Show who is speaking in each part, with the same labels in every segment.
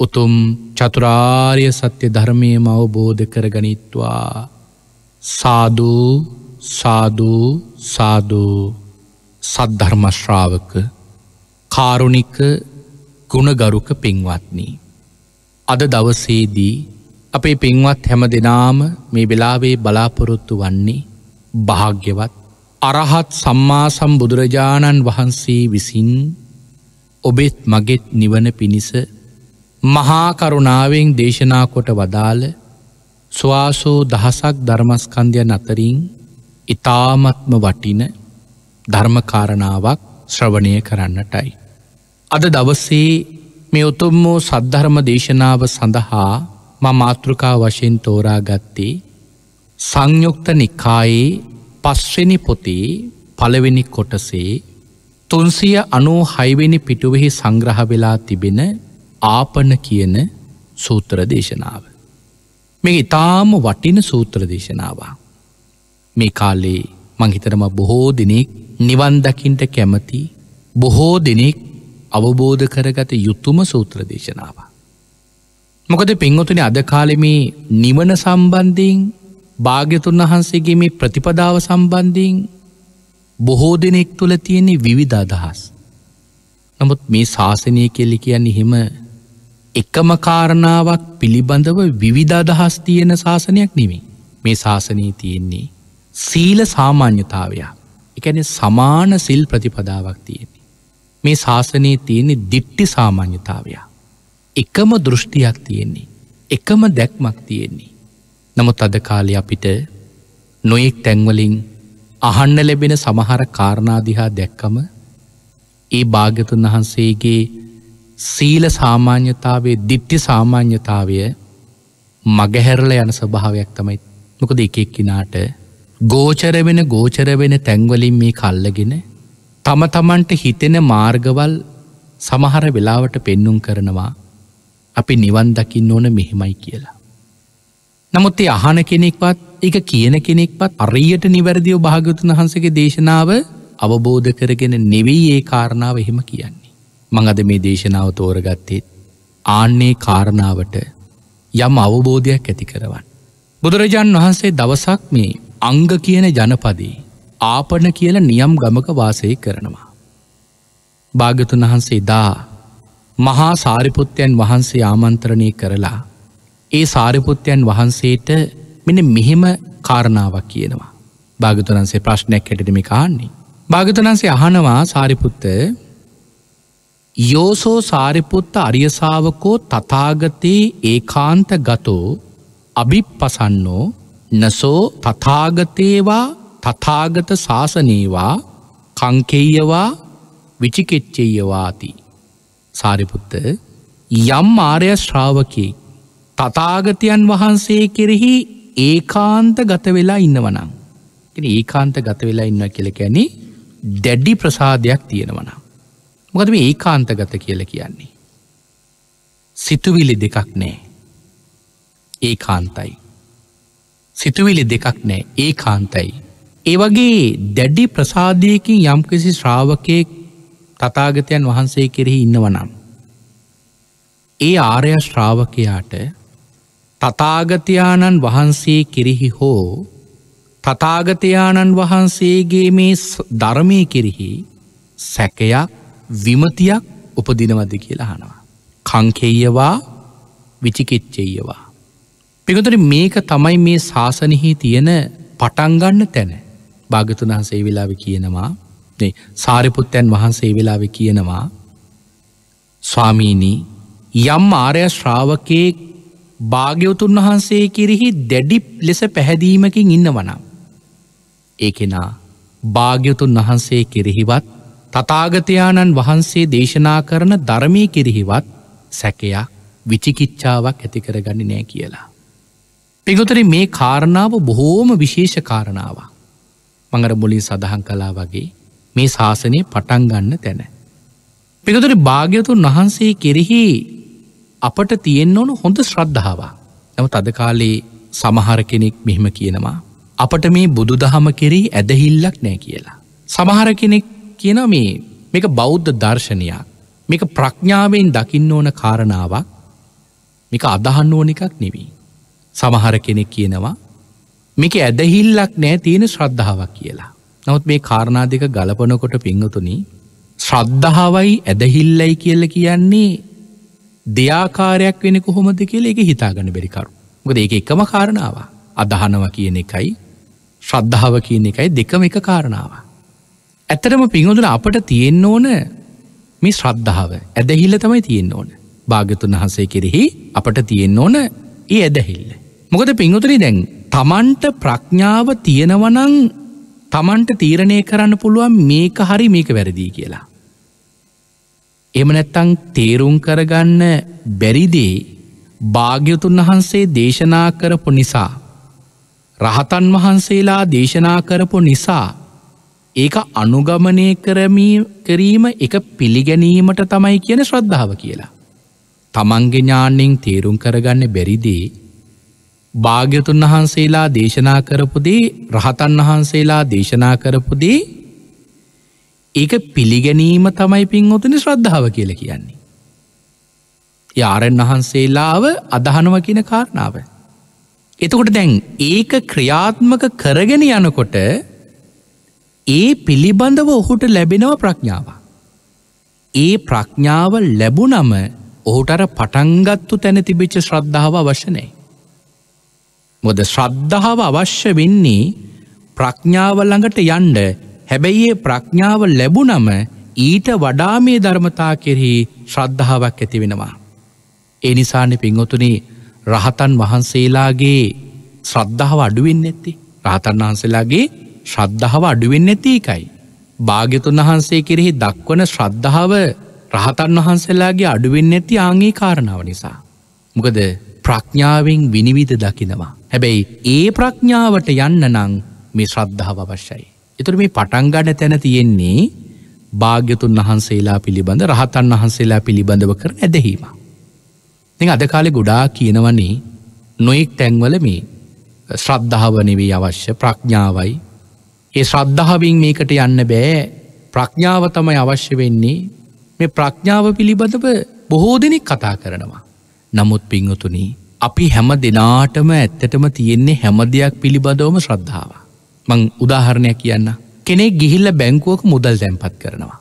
Speaker 1: උතුම් චතුරාර්ය සත්‍ය ධර්මයම අවබෝධ කරගනිත්වා සාධූ සාධූ සාධූ සද්ධර්මශ්‍රාවක කාරුණික ගුණගරුක පින්වත්නී. අද දවසේදී අපේ පින්වත් හැම දෙනාම මේ වෙලාවේ බලාපොරොත්තු වන්නේ භාග්‍යවත් අරහත් සම්මා සම්බුදුරජාණන් වහන්සේ විසින් ඔබෙත් මගෙත් නිවන පිණිස මහාකරුණාවෙන් දේශනාකොට වදාළ ස්වාසෝ දහසක් ධර්මස්කන්ධයන් අතරින් ඉතාමත්ම වටින ධර්මකාරණාවක් ශ්‍රවණය කරන්නටයි. අද දවසේ මේ උතුම් වූ සද්ධර්ම දේශනාව සඳහා ම මාතෘකා වශයෙන් තෝරාගත්තේ සංයුක්ත නිකායේ පස්වෙනි පොතේ පළවෙනි කොටසේ තුන්සිය අනෝ හයිවෙනි පිටුවෙහි සංග්‍රහ වෙලා තිබෙන ආපන කියන සූත්‍ර දේශනාව. මේ ඉතාම වටින සූත්‍ර දේශනාවා. මේ කාලේ මංහිතරම බොහෝ දෙනෙක් නිවන්දකින්ට කැමති බොහෝ දෙනෙක් අවබෝධ කරගත යුතුම සූත්‍ර දේශනාව. මොකද පෙන්වතුන අද කාලෙම නිවන සම්බන්ධයෙන් භාග්‍යතුන් වහන්සේගේ මේ ප්‍රතිපදාව සම්බන්ධයෙන් බොහෝ දෙනෙක් තුළ තියෙනෙ විවිධ අදහස්. නමුත් මේ ශාසනය කෙල්ලි කියන්න හෙම එකම කාරණාවක් පිළිබඳව විවිධාදහස් තියෙන ශාසනයක් නෙමේ මේ ශාසනී තියෙන්නේ සීල සාමාන්‍යතාවයක් එකන සමාන සිල් ප්‍රතිපදාවක් තියෙන්නේ මේ ශාසනයේ තියෙන්නේ දිට්ටි සාමාන්‍යතාවයා එකම දෘෂ්ටියක් තියෙන්නේ එකම දැක්මක් තියෙන්නේ නමුත් අද කාලය අපිට නොයෙක් තැන්වලින් අහන්න ලැබෙන සමහර කාරණාදිහා දැක්කම ඒ භාගතුන් වහන්සේගේ සීල සාමාන්‍යතාවේ දිට්ටි සාමාන්‍යතාවය මගහැරල යන ස්වභාවයක් තමයි මොකද එකෙක් කිනාට ගෝචර වෙන ගෝචර වෙන තැන්වලින් මේ කල්ලගෙන තම තමන්ට හිතෙන මාර්ගවල් සමහර වෙලාවට පෙන්නුම් කරනවා අපි නිවන් දකින්න ඕන මෙහෙමයි කියලා. නමුත් ඒ අහන කෙනෙක්වත් එක කියන කෙනෙක්වත් අරීයට නිවැරදිව භාගතුන් වහන්සගේ දේශනාව අවබෝධ කරගෙන නෙවෙයි ඒ කාරණාව එහෙම කියන්න. මං අද මේ දේශනාව තෝරගත්තෙත් ආන්නේ කාරණාවට යම් අවබෝධයක් ඇති කරවන්න. බුදුරජාණන් වහන්සේ දවසක් මේ අංග කියන ජනපදී ආපන කියල නියම් ගමක වාසය කරනවා. භාගතුන් වහන්සේ දා මහා සාරිපුත්්‍යයන් වහන්සේ ආමන්ත්‍රණය කරලා ඒ සාරිපුත්්‍යයන් වහන්සේට මෙන මෙහෙම කාරණාවක් කියනවා. භාගතුනන්සේ ප්‍රශ්නයක් හැටිටමි කාන්නේ. භාගතුනන්සේ අහනවා සාරිපුත්ත යෝසෝ සාරිපුත්ත අරියසාාවකෝ තතාගතයේ ඒකාන්ත ගතෝ අභිප්පසන්නෝ නසෝ තතාගතේවා තතාගත ශාසනේවා කංකෙයවා විචිකෙච්චෙයවාති. සාරිපුත්ත යම් ආරය ශ්‍රාවකයෙක් තතාගතයන් වහන්සේ කෙරෙහි ඒකාන්ත ගතවෙලා ඉන්නවනම්. ඒකාන්ත ගතවෙලා ඉන්න කෙළකැනෙ දැඩ්ඩි ප්‍රසාදයක් තියෙනවනම්. මොකද මේ ඒකාන්තගත කියල කියන්නේ. සිතුවිලි දෙකක් නෑ ඒ කාන්තයි. සිතුවිලි දෙකක් නෑ ඒ කාන්තයි. ඒ වගේ දැඩි ප්‍රසාධයකින් යම්කිසි ශ්‍රාවකයෙක් තතාගතයන් වහන්සේ කෙරෙහි ඉන්නවනම්. ඒ ආරය ශ්‍රාවකයාට තතාගතයාණන් වහන්සේ කෙරෙහි හෝ තතාගතයාණන් වහන්සේගේ මේ ධර්මය කෙරෙහි සැකයක් විමතියක් උපදිනවද කියලා හනවා. කංකෙයවා විචිකිච්චෙයවා. පිකතුර මේක තමයි මේ ශාසනහි තියෙන පටන්ගන්න තැන භාගතුන් වහන්සේ වෙලාව කියනවා සාරිපුත්තැන් වහන්සේ වෙලාව කියනවා ස්වාමීණී යම් ආරය ශ්‍රාවකයෙක් භාග්‍යවතුන් වහන්සේ කිරිහි දැඩි ලෙස පැහැදීමකින් ඉන්නවනම්. ඒ කෙනා භාග්‍යවතුන් වහන්සේ කෙරෙහිවත් තතාගතයාණන් වහන්සේ දේශනා කරන ධර්මය කිරිහිවත් සැකයක් විචිකිච්ඡාවක් ඇතිකර ගණි නෑ කියලා. පිගුතර මේ කාරණාව බොහෝම විශේෂ කාරණාව. මඟර මුලින් සඳහන් කලා වගේ මේ ශාසනය පටන් ගන්න තැන. පිගුතර භාග්‍යතුන් වහන්සේ කෙරෙහි අපට තියෙන් ඕනු හොඳ ශ්‍රද්ධාවක්. නමුත් අද කාලේ සමහර කෙනෙක් මෙහෙම කියනවා. අපට මේ බුදු දහම කෙරෙහි ඇදහිල්ලක් නෑ කියලා. සමහර කෙනෙක් කියන මේ මේක බෞද්ධ දර්ශනයක් මේක ප්‍රඥාවෙන් දකින්න ඕන කාරණාවක් මේක අදහන්න ඕන එකක් නෙවී. සමහර කෙනෙක් කියනවා මේක ඇදහිල්ලක් නෑ තියෙන ශ්‍රද්ධාවක් කියලා. නවත් මේ කාරණා දෙක ගලපනකොට පිංහතුනි ශ්‍රද්ධාවයි ඇදහිල්ලයි කියල කියන්නේ දෙයාකාරයක් වෙන කොහොමද කියල එක හිතාගන බැරිකරු. ගොද ඒ එකම කාරණාව අදහනව කියන එකයි ශ්‍රද්ධාව කියන එකයි දෙකම එක කාරණාවක්. ඇත්තටම පිංහඳුන අපට තියෙන්න ඕන මේ ශ්‍රද්ධාව ඇදහිල්ල තමයි තියෙන්න ඕන භාගතුන් වහන්සේ කෙරෙහි අපට තියෙන්න ඕන ඒ ඇදහිල්ල. මොකද පිංහතුරි දැන් තමන්ට ප්‍රඥාව තියෙනවනං තමන්ට තීරණය කරන්න පුළුවන් මේක හරි මේක වැරදිී කියලා. එම නැත්තං තේරුම් කරගන්න බැරිදේ භාග්‍යතුන් වහන්සේ දේශනා කරපු නිසා. රහතන් වහන්සේලා දේශනා කරපු නිසා ඒක අනුගමනය කරමී කිරීම එක පිළිගැනීමට තමයි කියන ශ්‍රද්ධාව කියලා. තමන්ගේ ඥාන්‍යෙන් තේරුම් කරගන්න බැරිදේ භාග්‍යතුන් වහන්සේලා දේශනා කරපුදේ රහතන් වහන්සේලා දේශනා කරපුදේ ඒක පිළිගැනීම තමයි පින්වතුන ශ්‍රද්ධාව කියල කියන්නේ. යාරන් වහන්සේලාව අදහනව කියන කාරණාව. එතකොට දැන් ඒක ක්‍රියාත්මක කරගෙන යනකොට ඒ පිළිබඳව ඔහුට ලැබෙනව ප්‍රඥාව. ඒ ප්‍රඥාව ලැබුනම ඔහුටර පටන්ගත්තු තැන තිබිච්ච ශ්‍රද්ධාව අවශ්‍යනය. මොද ශ්‍රද්ධාව අවශ්‍ය වෙන්නේ ප්‍රඥාව ළඟට යන්ඩ හැබැයි ඒ ප්‍රඥාව ලැබුනම ඊට වඩා මේ ධර්මතා කෙරෙහි ශ්‍රද්ධාවක් ඇති වෙනවා. එනිසානෙ පිංහොතුනේ රහතන් වහන්සේලාගේ ශ්‍රද්ධාව අඩුවෙන් ඇත්ති රහතන් වහන්සේලාගේ ශ්‍රද්ධාව අඩුවෙන් නැති එකයි. භාග්‍යතුන් වහන්සේ කෙරෙහි දක්වන ශ්‍රද්ධාව රහතන් වහන්සේලාගේ අඩුවෙන් නැති ආංගේ කාරණාව නිසා. මොකද ප්‍රඥාවෙන් විනිවිධ දකිනවා. හැබැයි ඒ ප්‍රඥාවට යන්න නං මේ ශ්‍රද්ධාව අවශ්‍යයි. එතුර මේ පටන්ගඩ තැන තියෙන්නේ භාග්‍යතුන් වහන්සේලා පිළිබඳ රහතන් වහන්සේලා පිළිබඳව කර ඇදහීම. දෙ අදකාලෙ ගොඩා කියනවන්නේ නොයෙක් තැන්වල මේ ශ්‍රද්ධාව නෙවේ අවශ්‍ය ප්‍රඥාවයි ඒ ශ්‍රද්ධාවෙන් මේකට යන්න බෑ ප්‍රඥාව තමයි අවශ්‍ය වෙන්නේ මේ ප්‍රඥාව පිළිබඳව බොහෝ දෙනෙක් කතා කරනවා. නමුත් පිංහතුනී අපි හැම දෙනාටම ඇත්තටම තියෙන්නේ හැම දෙයක් පිළිබඳවම ශ්‍රද්ධාව. මං උදාහරණයක් කියන්න කෙනෙක් ගිහිල්ල බැංකුවක මුදල් තැන්පත් කරනවා.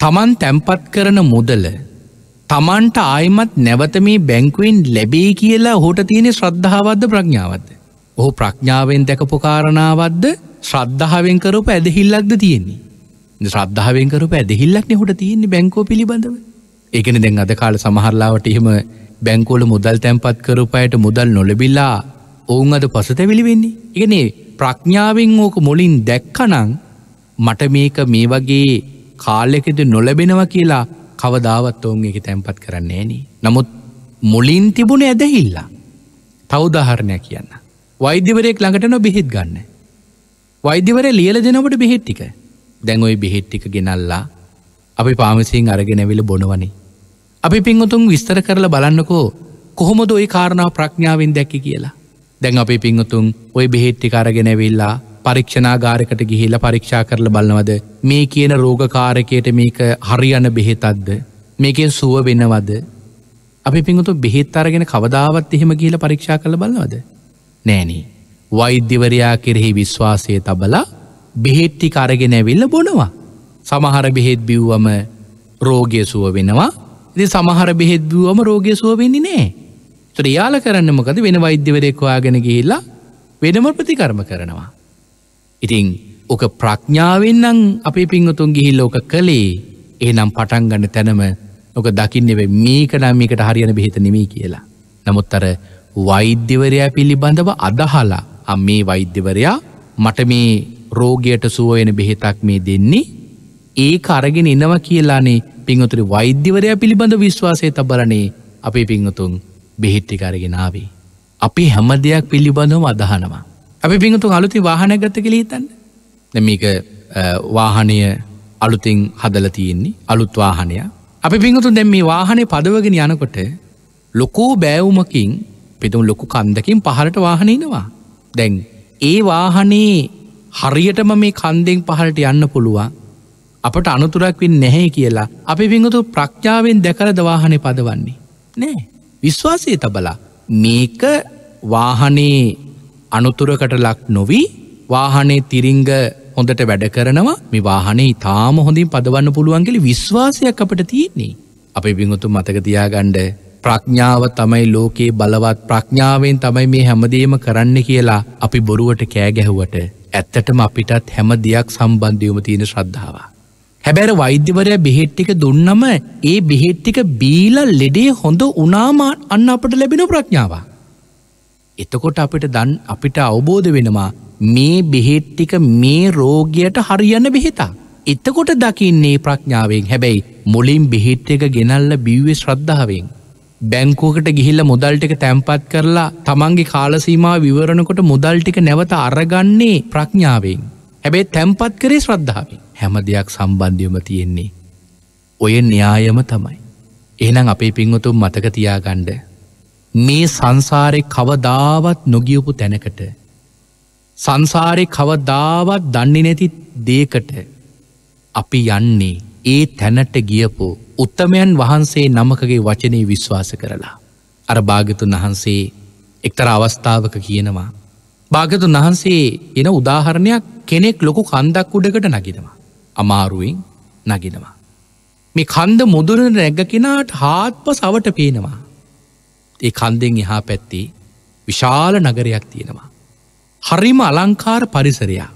Speaker 1: තමන් තැන්පත් කරන මුදල තමන්ට ආයමත් නැවත මේ බැංකුවෙන් ලැබේ කියලා හොට තියෙන ශ්‍රද්ධාවද්ද ප්‍රඥාවද. ඔහු ප්‍රඥාවෙන් දැකපු කාරණාවත්ද ශ්‍රද්ධාවෙන් කරප ඇදහිල්ලක්ද තියෙන්නේ ශ්‍රද්ධාවෙන් කරප ඇදහිල්ලක්න හොට තියෙන්නේ බැංකෝ පිළිබඳව එකන දැන් අද කාල සමහරලාවට එහෙම බැංකෝල මුදල් තැන්පත් කරපයට මුදල් නොලබිල්ලා ඔවුන් අද පසතැවිලි වෙන්නේ ඉගනේ ප්‍රඥාවෙන් ඕක මුලින් දැක්කනං මට මේක මේ වගේ කාලෙකෙද නොලබෙනව කියලා කවදාවත් ඔවුන් එක තැන්පත් කරන්නේ නි නමුත් මුලින් තිබුණ ඇදහිල්ලා තවදාහරණයක් කියන්න වෛද්‍යවරයෙක් ළඟට නො බෙහෙත් ගන්න. වෛද්‍යවර ලියල දෙනවට බෙහෙට්ටික දැන් ඔයි බෙහෙට්ටික ගෙනල්ලා අපි පාමසින් අරගෙනැවිල බොනවනේ. අපි පින්වතුන් විස්තර කරලා බලන්නකෝ කොහොමද ඔයි කාරණාව ප්‍රඥාවෙන් දැක්කි කියලා. දැන් අපි පින්වතුන් ඔය බෙහෙට්ටි අරගෙනැවිල්ලා පරීක්ෂනාගාරකට ගිහිල්ල පරීක්ෂා කරල බලනවද මේ කියන රෝගකාරකයට මේක හරියන බෙහෙතද්ද මේකෙන් සුව වෙනවද අපි පින්ගතු බෙහෙත් අරගෙන කවදාවත් එහෙම ගිහිල පරීක්ෂා කළ බලනවද නෑනේ. වෛද්‍යවරයා කෙරෙහි විශ්වාසය තබලා බෙහෙත්ටි කරගෙන ඇවිල්ල බොනවා. සමහර බෙහෙත් බිව්වම රෝගය සුව වෙනවා ඉති සමහර බෙහෙත් බිව්වම රෝගය සුව වෙන්නේ නෑ. තොර යාල කරන්න මොකද වෙන වෛද්‍යවරයෙක්වාගෙන ගිහිල්ලා වෙනම ප්‍රතිකර්ම කරනවා. ඉතිං ඕක ප්‍රඥාවෙන්න්නං අපේ පිංහතුන් ගිහිල්ල ඕක කළේ ඒනම් පටන්ගන්න තැනම ඕක දකින්නෙව මේකනම් මේකට හරියන බෙහිත නෙමී කියලා. නමුත් අර වෛද්‍යවරයා පිළිබඳව අදහලා අම් මේ වෛද්‍යවරයා මට මේ රෝගයට සුවයෙන බෙහෙතක් මේ දෙන්නේ ඒ අරගෙන එනව කියලානේ පිංහතුරි වෛද්‍යවරයා පිළිබඳ විශ්වාසය තබරනේ අපේ පිංහතුන් බෙහෙට්ටි අරගෙනාවේ. අපි හැම දෙයක් පිළිබඳව අදහනවා. අපි පිංහතුන් අලුති වාහන ගත්ත කළීතන්න. මේක වාහනය අලුතින් හදල තියෙන්නේ අලුත් වාහනය අපි පිංහතුන් දැම් මේ වාහනේ පදවගෙන යනකොට ලොකෝ බෑවුමකින් පෙතුම් ලොකු කන්දකින් පහලට වාහනයනවා. දැන් ඒ වාහනේ හරියටම මේ කන්දෙන් පහලට යන්න පුළුවන් අපට අනතුරක් වෙන් නැහැ කියලා අපි පිංහතු ප්‍රඥාවෙන් දැකර දවාහනය පදවන්නේ. නෑ විශ්වාසය තබලා මේක වාහනේ අනුතුරකට ලක් නොවී වාහනේ තිරිංග හොඳට වැඩ කරනවා මේ වාහනේ ඉතාම හොඳින් පදවන්න පුළුවන්ගලි විශ්වාසයක් අපට තියෙන්නේ. අපි පිංහතු මතක තියාගණ්ඩ ප්‍රඥාව තමයි ලෝකයේ බලවත් ප්‍රඥාවෙන් තමයි මේ හැමදේම කරන්න කියලා අපි බොරුවට කෑගැහුවට ඇත්තටම අපිටත් හැම දෙයක් සම්බන්ධයම තියෙන ශ්‍රද්ධාව. හැබැර වෛද්‍යවරය බෙහෙට්ටික දුන්නම ඒ බෙහෙට්ටික බීල ලෙඩේ හොඳ උනාමා අන්න අපට ලැබෙන ප්‍රඥාව. එතකොට අපිට දන් අපිට අවබෝධ වෙනවා මේ බෙහෙට්ටික මේ රෝගයට හරියන්න බෙහෙතා. එතකොට දකින්නේ ප්‍රඥාවෙන් හැබැයි මුලින් බෙහෙට් එක ගෙනල්ල බිව්වේ ශ්‍රද්ධාවෙන්. බැංකුවකට ගිහිල්ල මුදල් ටික තැන්පත් කරලා තමන්ගේ කාලසීමා විවරණකොට මුදල් ටික නැවත අරගන්නේ ප්‍රඥාවෙන්. හැබේ තැන්පත් කරේ ශ්‍රද්ධාවෙන් හැම දෙයක් සම්බන්ධයම තියෙන්නේ. ඔය න්‍යායම තමයි. එහනම් අපේ පින්වතුම් මතක තියාගණ්ඩ. මේ සංසාරය කවදාවත් නොගියපු තැනකට. සංසාරය කවදාවත් දන්නේ නැති දේකට අපි යන්නේ ඒ තැනට ගියපෝ උත්තමයන් වහන්සේ නමකගේ වචනය විශ්වාස කරලා. අර භාගතුන් වහන්සේ එක්තර අවස්ථාවක කියනවා. භාගතුන් වහන්සේ එන උදාහරණයක් කෙනෙක් ලොකු කන්දක් උඩකට නගෙනවා. අමාරුවෙන් නගෙනවා. මේ කන්ද මුදුරන රැග කෙනාට හාත්ප සවට පේනවා. ඒ කන්දෙන් එහා පැත්තේ විශාල නගරයක් තියෙනවා. හරිම අලංකාර පරිසරයා.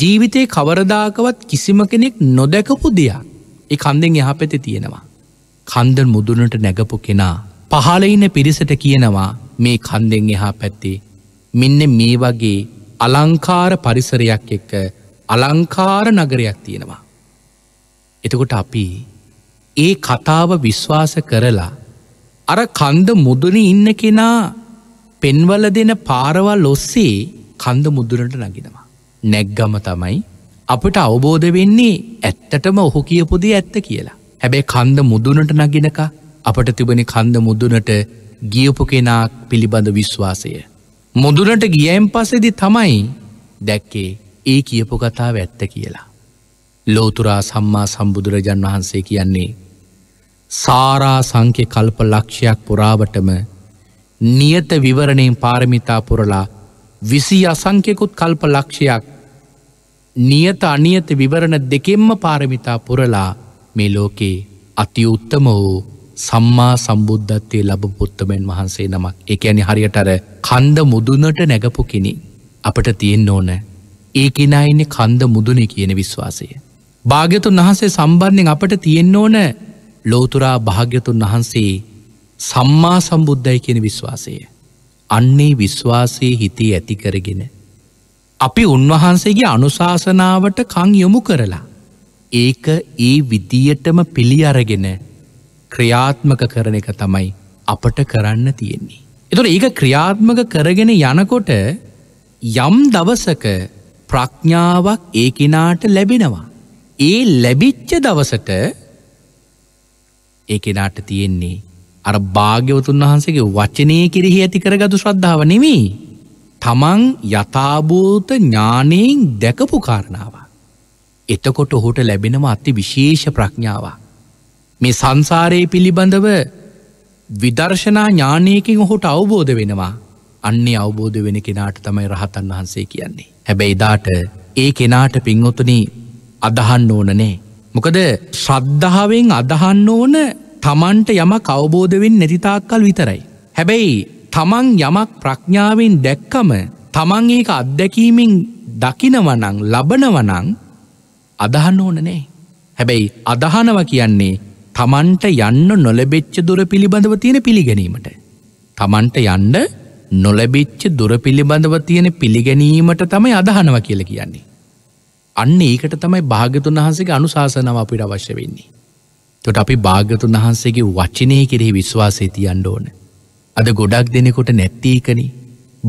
Speaker 1: ජීවිතේ කවරදාකවත් කිසිම කෙනෙක් නොදැකපු දෙයක්. ඒ කන්දෙන් එහා පැති තියෙනවා. කන්ද මුදුනට නැගපු කෙනා පහලඉන්න පිරිසට කියනවා මේ කන්දෙන් එහා පැත්තේ මෙන්න මේ වගේ අලංකාර පරිසරයක් එක්ක අලංකාර නගරයක් තියෙනවා. එතකොට අපි ඒ කතාව විශ්වාස කරලා අර කන්ද මුදුන ඉන්න කෙනා පෙන්වල දෙන පාරවල් ඔස්සේ කන්ද මුදුරට නගෙනවා. නැග්ගම තමයි අපට අවබෝධ වෙන්නේ ඇත්තටම ඔහු කියපුදේ ඇත්ත කියලා. හැබැයි කන්ද මුදුනට නගෙනක අපට තිබෙන කන්ද මුදුනට ගියපු කෙනා පිළිබඳ විශ්වාසය. මුදුනට ගියයම් පසෙදි තමයි දැක්කේ ඒ කියපු කතාව ඇත්ත කියලා. ලෝතුරා සම්මා සම්බුදුරජන් වහන්සේ කියන්නේ. සාරා සංකෙ කල්ප ලක්ෂයක් පුරාවටම නියත විවරණයෙන් පාරමිතා පුරලා විසි අසංකෙකුත් කල්ප ලක්ෂයක් නියත අනියත විවරණ දෙකෙන්ම පාරමිතා පුරලා මේ ලෝකේ අති උත්තම වූ සම්මා සම්බුද්ධත්වය ලබ පුත්තමෙන් වහන්සේ නමක් එක ඇනි හරියටර කන්ද මුදුනට නැගපු කෙනෙ අපට තියෙන් ඕන ඒ කෙනයින්නේ කන්ද මුදුනේ කියන විශ්වාසය. භාග්‍යතුන් වහන්සේ සම්බන්ධයෙන් අපට තියෙන් ඕන ලෝතුරා භාග්‍යතුන් වහන්සේ සම්මා සම්බුද්ධයි කියන විශ්වාසය. අන්නේ විශ්වාසයේ හිතේ ඇතිකරගෙන අපි උන්වහන්සේගේ අනුශාසනාවට කං යොමු කරලා. ඒක ඒ විදියටම පිළි අරගෙන ක්‍රියාත්මක කරන එක තමයි අපට කරන්න තියෙන්නේ. එතුට ඒක ක්‍රියාත්මක කරගෙන යනකොට යම් දවසක ප්‍රඥාවක් ඒ කෙනාට ලැබෙනවා. ඒ ලැබිච්ච දවසට ඒ කෙනාට තියෙන්නේ අර භාග්‍යවතුන් වහන්සේගේ වචනය කිරිහි ඇති කරගතු ශ්‍රද්ධාව නෙමී තමන් යථාභූත ඥානයෙන් දැකපු කාරණාව. එතකොට ඔහුට ලැබෙනම අති විශේෂ ප්‍රඥාව. මේ සංසාරයේ පිළිබඳව විදර්ශනා ඥානයකින් ඔහුට අවබෝධ වෙනවා අන්නේ අවබෝධ වෙන කෙනාට තමයි රහතන් වහන්සේ කියන්නේ. හැබැයි දාට ඒ කෙනාට පින්වතුනි අදහන්න ඕනනේ. මොකද ශ්‍රද්ධාවෙන් අදහන්න ඕන තමන්ට යම කවබෝධ වෙන් නැතිතාක්කල් විතරයි. හැබැයි තමන් යමක් ප්‍රඥාවෙන් දැක්කම තමන් ඒක අත්දැකීමෙන් දකිනවනං ලබනවනං අදහන්න ඕන නෑ. හැබැයි අදහනව කියන්නේ තමන්ට යන්න නොලබෙච්ච දුර පිළිබඳව තියෙන පිළිගැනීමට. තමන්ට යන්න නොලබිච්ච දුර පිළිබඳව තියෙන පිළිගැනීමට තමයි අදහනව කියල කියන්නේ. අන්න ඒකට තමයි භාගතුන් වහන්සේගේ අනුශාසනව අපිට අවශ්‍ය වෙන්නේ. තොට අපි භාගතුන් වහන්සේගේ වචනය කෙරෙහි විශ්වාසය තියන්න ඕන. අද ගොඩක් දෙනෙකොට නැත්තීකනි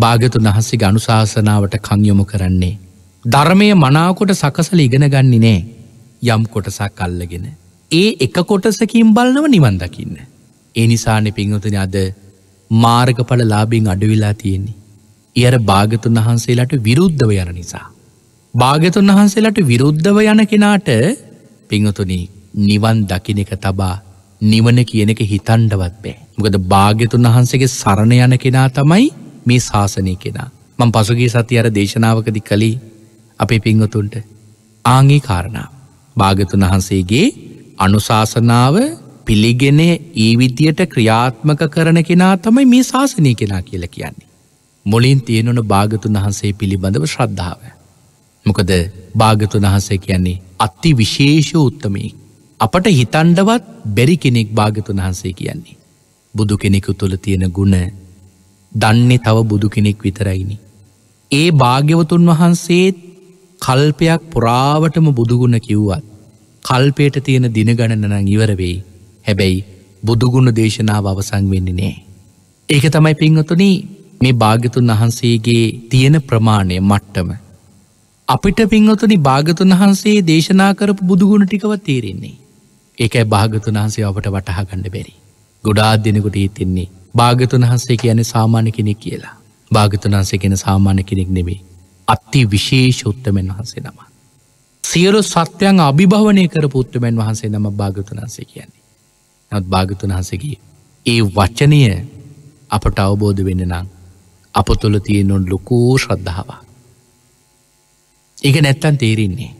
Speaker 1: භාගතුන් වහන්සේ ගනුශාසනාවට කංයොමු කරන්නේ. ධර්මය මනාකොට සකසල ඉගෙන ගන්නේ නෑ යම් කොටසක් අල්ලගෙන. ඒ එක කොටසකින් බලනව නිවන්දකින්න. ඒ නිසානෙ පින්වතන අද මාර්ගඵල ලාබින් අඩුවෙලා තියෙන්නේ. එයර භාගතුන් වහන්සේලාට විරුද්ධව යන නිසා. භාගතුන් වහන්සේලාට විරුද්ධව යන කෙනාට පිංහතුනි නිවන් දකින එක තබා නිවන කියන එක හිතන්ඩවත් බෑ. මොකද භාග්‍යතුන් වහන්සේගේ සරණ යන කෙනා තමයි මේ ශාසනය කෙනා. මං පසුගේ සති අර දේශනාවකදි කළේ අපේ පිංවතුන්ට ආංගේ කාරණා. භාගතුන් වහන්සේගේ අනුශාසනාව පිළිගෙන ඒ විදියට ක්‍රියාත්මක කරන කෙනා තමයි මේ ශාසනය කෙනා කියලා කියන්නේ. මුලින් තියෙනුන භාගතුන් වහන්සේ පිළිබඳව ශ්‍රද්ධාව. මොකද භාගතුන් වහන්සේ කියන්නේ අත්ති විශේෂ උත්තමයෙක්. අපට හිතන්ඩවත් බැරි කෙනෙක් භාගතුන් වහන්සේ කියන්නේ. බුදු කෙනෙකු තුළ තියෙන ගුණ දන්නේ තව බුදු කෙනෙක් විතරයිනි. ඒ භාග්‍යවතුන් වහන්සේත් කල්පයක් පුරාවටම බුදුගුණ කිව්වත්. කල්පයට තියෙන දිනගණනනං ඉවරවෙයි හැබැයි බුදුගුණ දේශනාව අවසං වෙන්නේ නෑ. ඒක තමයි පින්වතුනි මේ භාගතුන් වහන්සේගේ තියෙන ප්‍රමාණය මට්ටම. අපිට පින්වතුනි භාගතුන් වහන්සේ දේශනා කරපු බුදුගුණ ටිකවත් තේරෙන්නේ. ඒකයි භාගතුන් වහන්සේ අපට වටහාගන්න බැරි. ගොඩාත් දෙනකොට හිතෙන්නේ භාගතුන් වහන්සේ කියන සාමාන්‍ය කෙනෙක් කියලා. භාගතුන් වහන්සේ කියෙන සාමාන්‍ය කෙනෙක් නෙවේ. අත්ති විශේෂ උත්තමෙන් වහන්සේ නම. සියලු සත්‍යයන් අභිභවනය කර පුත්තමෙන් වහන්සේ නම භාගතුන් වහන්සේ කියන්නේ. නත් භාගතුන් වහන්සගේ ඒ වචනය අපට අවබෝධ වෙන නම් අප තුළ තියෙනුන් ලොකූ ශ්‍රද්ධාවක්. එක නැත්තන් තේරෙන්නේ.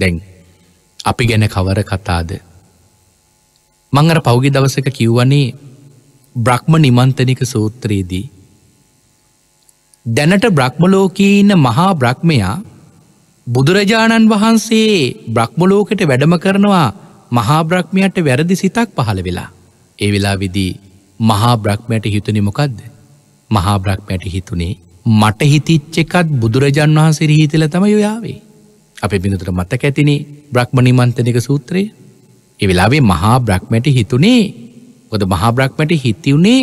Speaker 1: දැන් අපි ගැන කවර කතාද. මං අර පෞගි දවසක කිව්වනේ බ්‍රහ්ම නිමන්තනික සූත්‍රයේදී. දැනට බ්‍රහ්මලෝකයේ ඉන්න මහා බ්‍රහ්මයා බුදුරජාණන් වහන්සේ බ්‍රහ්මලෝකට වැඩම කරනවා මහා බ්‍රහ්මයට වැරදි සිතක් පහළ වෙලා. ඒ වෙලා විදී මහා බ්‍රහ්මයට හිතුනේ මොකක්ද. මහා බ්‍රහ්මයට හිතුනේ මට හිතිච්ච එකත් බුදුරජන් වහන්සේ හිතල තම යොයාවේ. අපේ බිඳුතර මතක ඇතිනේ බ්‍රහ්මනිමන්තනක සූත්‍රය එ වෙලාවේ මහා බ්‍රහ්මැට හිතුනේ ොද මහා බ්‍රහ්මට හිතිවුණේ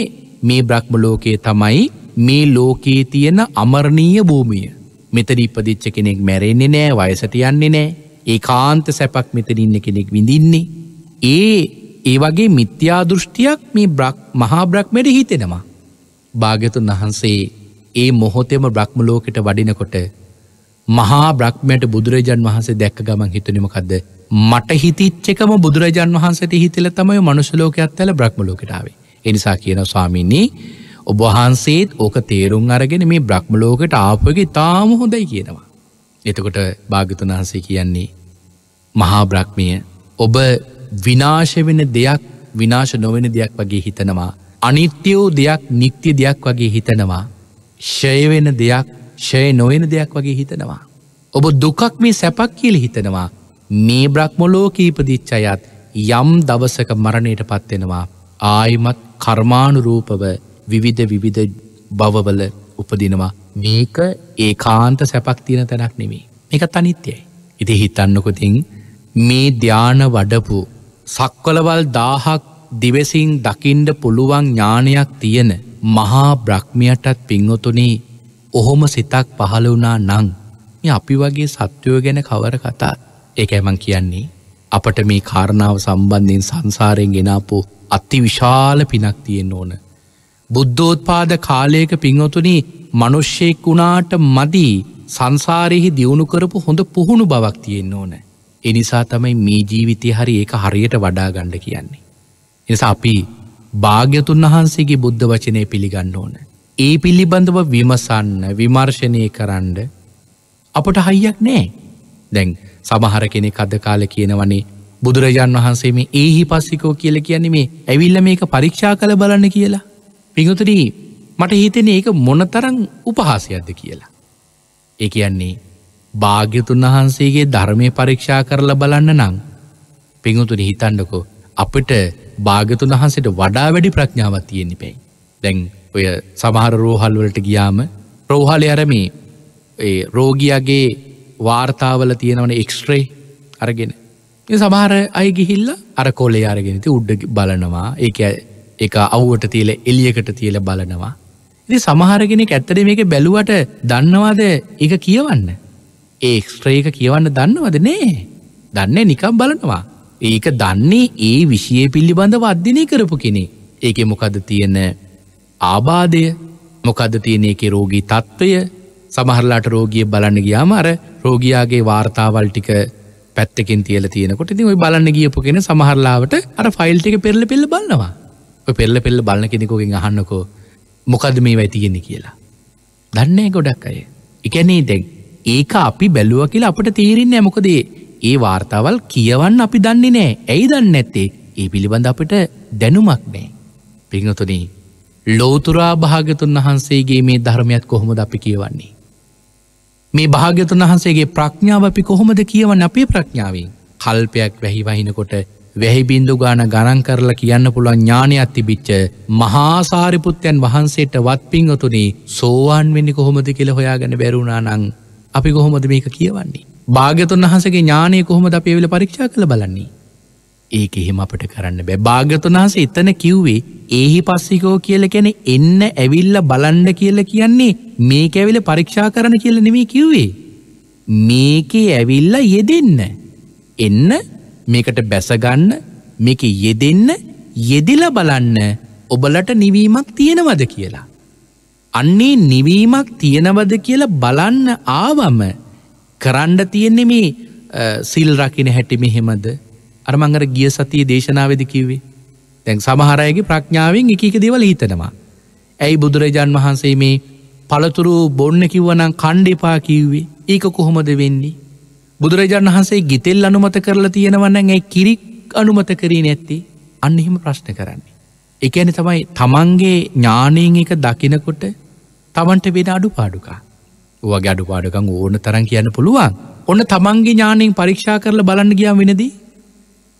Speaker 1: මේ බ්‍රහ්ම ලෝකයේ තමයි මේ ලෝකයේ තියෙන අමරණීය භූමිය මෙතන ඉපදිච්ච කෙනෙක් මැරෙන්නේ නෑ වයසට යන්නේ නෑ ඒ කාන්ත සැපක් මෙතන ඉන්න කෙනෙක් විඳින්නේ ඒ ඒ වගේ මිත්‍යා දෘෂ්ටියක් මේ බ්‍රක් මහා බ්‍රහ්මයට හිතෙනවා භාගතුන් වහන්සේ ඒ මොහොතෙම බ්‍රහ්ම ලෝකෙට වඩිනකොට මහා බ්‍රක්්මයට බුදුරජාන් වහන්සේ දැක්ක ගමන් හිතනිමකක්ද මට හිතිච්චකම බුදුරජාන් වහන්සට හිතල තමයි මනුසලෝකයක් ඇල බ්‍රහ්මලෝකටාවේ එනිසා කියන ස්වාමින්නේ ඔබහන්සේත් ඕක තේරුම් අරගෙන මේ බ්‍රහ්මලෝකට ආපගේ තාම හොඳයි කියනවා එතකොට භාගතුන් වහන්සේ කියන්නේ මහා බ්‍රක්්මිය ඔබ විනාශ වෙන දෙයක් විනාශ නොවෙන දෙයක් වගේ හිතනවා අනිත්‍ය වූ දෙයක් නිත්‍ය දෙයක් වගේ හිතනවා ෂයවෙන දෙයක් ශය නොවෙන දෙයක් වගේ හිතනවා. ඔබ දුකක් මේ සැපක් කියල හිතනවා මේ බ්‍රහ්මලෝකීපදිච්ච අයත් යම් දවසක මරණයට පත්වෙනවා ආයිමත් කර්මානුරූපව විවිධ විවිධ බවවල උපදිනවා මේක ඒ කාන්ත සැපක් තියෙන තැනක් නෙමේ මේක තනිත්‍යයි. ඉති හිතන්නකොතින් මේ ධ්‍යාන වඩපු සක්වලවල් දාහක් දිවෙසින් දකිින්ඩ පුළුවන් ඥානයක් තියෙන මහා බ්‍රහ්මියටත් පින්වතුනේ ඔහොම සිතක් පහළ වුණා නං මේ අපි වගේ සත්‍යයෝ ගැන කවර කතා ඒකෑමං කියන්නේ අපට මේ කාරණාව සම්බන්ධයෙන් සංසාරයෙන් ගෙනාපු අත්ති විශාල පිනක් තියෙන් ඕන. බුද්ධෝත්පාද කාලයක පිංහොතුනි මනුෂ්‍යයෙක් වුණාට මදී සංසාරයෙහි දියුණු කරපු හොඳ පුහුණු බවක් තියෙන් ඕන. එනිසා තමයි මේ ජීවිතය හරි ඒක හරියට වඩා ගණ්ඩ කියන්නේ. එනිසා අපි භාග්‍යතුන් වහන්සේගේ බුද්ධ වචනය පිළිගන්න ඕනෑ. ඒ පිළිබඳව විමසන්න විමර්ශනය කරන්න අපට හයියක් නෑ දැන් සමහර කෙනෙ කද කාල කියනවනේ බුදුරජාන් වහන්සේ මේ ඒහි පස්සිකෝ කියල කියන්නේ මේ ඇවිල්ල මේක පරීක්ෂා කළ බලන්න කියලා පිඟුතරී මට හිතෙන ඒක මොනතරං උපහාසයක්ද කියලා ඒ කියන්නේ භාග්‍යතුන් වහන්සේගේ ධර්මය පරීක්ෂා කරලා බලන්න නං පිඟුතුනි හිතන්නකෝ අපට භාගතුන් වහන්සට වඩා වැඩි ප්‍රඥාවත් තියෙන්නිපැයි දැන් ඔය සමහර රෝහල් වලට ගියාම රෝහල ඇරමේ රෝගියගේ වාර්තාවල තියෙනවන එක්ස්ට්‍රේ අරගෙන සමහර අයගිහිල්ල අර කොලේ අරගෙනති උඩ්ඩ බලනවා ඒක එක අව්වට තියල එලියකට තියල බලනවා ඉති සමහරගෙනෙක් ඇත්තර මේක බැලුවට දන්නවාද එක කියවන්න ඒක්ස්ට්‍රේක කියවන්න දන්නවද නේ දන්නේ නිකම් බලනවා ඒක දන්නේ ඒ විෂය පිල්ලිබඳව අධ්‍යනය කරපු කෙනෙ ඒක මොකද තියෙන ආබාධය මොකද තියන එක රෝගී තත්ත්වය සමහරලාට රෝගිය බලන්න ගියාම අර රෝගයාගේ වාර්තාවල් ටික පැත්තකින් තියල තියෙනකොට ඉතින් ඔයි බලන්න ගියපු කෙන සමහරලාවට අර ෆයිල් ටික පෙල්ල පෙල්ල බලන්නවා ඔය පෙල්ල පෙල්ල බලන්න කෙනෙකුගෙන් අහන්නකෝ මොකද මේ වැතියෙන්නේ කියලා දන්නේ ගොඩක් අය එකනේ දැන් ඒක අපි බැලුව කියලා අපට තේරෙන්න ඇමොකදේ ඒ වාර්තාවල් කියවන්න අපි දන්නේ නෑ ඇයි දන්න ඇත්තේ ඒ පිළිබඳ අපට දැනුමක් නෑ පිංහතුනී ලෝතුරා භාගතුන් වහන්සේගේ මේ ධර්මයත් කොහොමද අපි කියවන්නේ. මේ භාගතුන් වහන්සේගේ ප්‍රඥාව අපි කොහොමද කියවන්න අපේ ප්‍රඥාවෙන් කල්පයක් වැහි වහිනකොට වැහිබින්දු ගාන ගණන් කරලා කියන්න පුළුවන් ඥානයක් තිබිච්ච මහාසාරිපුත්්‍යයන් වහන්සේට වත් පිංහතුනේ සෝවාන් වෙන්නි කොහොමද කියල හොයාගැන බැරුණා නං අපි කොහොමද මේක කියවන්නේ. භාගතුන් වහසගේ ඥානය කොහොමද අපේවෙල පරීක්ෂා කළ බලන්නේ. ඒක එහෙම අපට කරන්න බෑ භාගතුනාස එතන කිව්වේ ඒහි පස්සිකෝ කියල කැනෙ එන්න ඇවිල්ල බලන්ඩ කියල කියන්නේ මේක ඇවිල පරීක්ෂා කරන කියල නෙමේ කිව්වේ. මේකේ ඇවිල්ල යෙදෙන්න. එන්න මේකට බැසගන්න මේක යෙදෙන්න යෙදිල බලන්න ඔබලට නිවීමක් තියෙනවද කියලා. අන්නේ නිවීමක් තියෙනවද කියල බලන්න ආවම කරන්න තියෙන්නේ මේ සිල් රකින හැටි මෙහෙමද අරමංගර ගිය සතිය දේශනාවද කිව්වේ තැන් සමහරයගේ ප්‍රඥාවෙන් එකක දෙවල හිතනවා. ඇයි බුදුරජාන් වහන්සේ මේ පළතුරු බොන්න කිව්වනම් කණ්ඩෙපා කිව්වේ ඒක කොහොමද වෙන්නේ. බුදුරජාණන් වහන්සේ ගිතෙල් අනුමත කරලා තියෙනවන්න ඇ කිරික් අනුමත කරී නැත්ති අන්නහිම ප්‍රශ්න කරන්නේ. එකන තමයි තමන්ගේ ඥානයෙන් එක දකිනකොට තමන්ට වෙන අඩු පාඩුකා. වගේ අඩු පාඩකං ඕන තරන් කියන්න පුළුවන් ඔන්න තමන්ගේ ඥානයෙන් පරීක්ෂා කරල බලන්න ගියා වෙනදී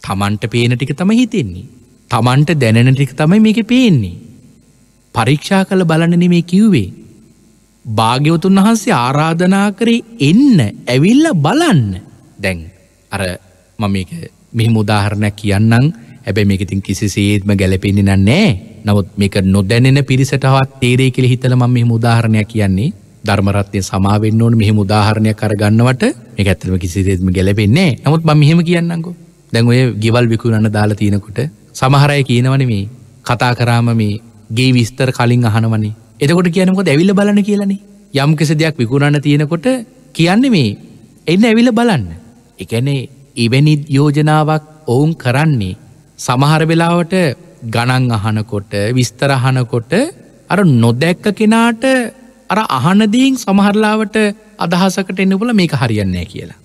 Speaker 1: තමන්ට පේන ටික තම හිතෙන්නේ. තමන්ට දැනෙන ටික තමයි මේක පේන්නේ. පරීක්ෂා කළ බලන්න නෙමේ කිව්වේ. භාග්‍යවතුන් වහන්සේ ආරාධනා කරේ එන්න ඇවිල්ල බලන්න දැන් අර මම මෙහි මුදාහරණයක් කියන්නම් හැබැ මේකතින් කිසිසේත්ම ගැලපෙන්න්න නෑ නවත් මේක නොදැනෙන පිරිසටහත් තේරේ කෙළ හිතල ම මෙහි මුදාහරණයක් කියන්නේ ධර්මරත්ය සමාවෙන්න ඕන මෙහි මුදාහරණයක් කරගන්නවට මේ ඇත්තම කිසිසේත්ම ගැලපෙන්නේ නමුත් මෙහෙම කියන්නකෝ දැන් ඔය ගෙවල් විකුණන්න දාලා තියෙනකොට සමහරය කියනවන මේ කතා කරාම මේ ගේ විස්තර කලින් අහනවනේ එතකොට කියනකොත් ඇවිල්ල බලන කියලනේ යම් කෙස දෙයක් විකුණන්න තියෙනකොට කියන්නේ මේ එන්න ඇවිල බලන්න එකනේ එවැනි යෝජනාවක් ඔවුන් කරන්නේ සමහර වෙලාවට ගණන් අහනකොට විස්තර අහනකොට අර නොදැක්ක කෙනාට අර අහනදීන් සමහරලාවට අදහසකට එන්න පුල මේක හරියන්නේ කියලා.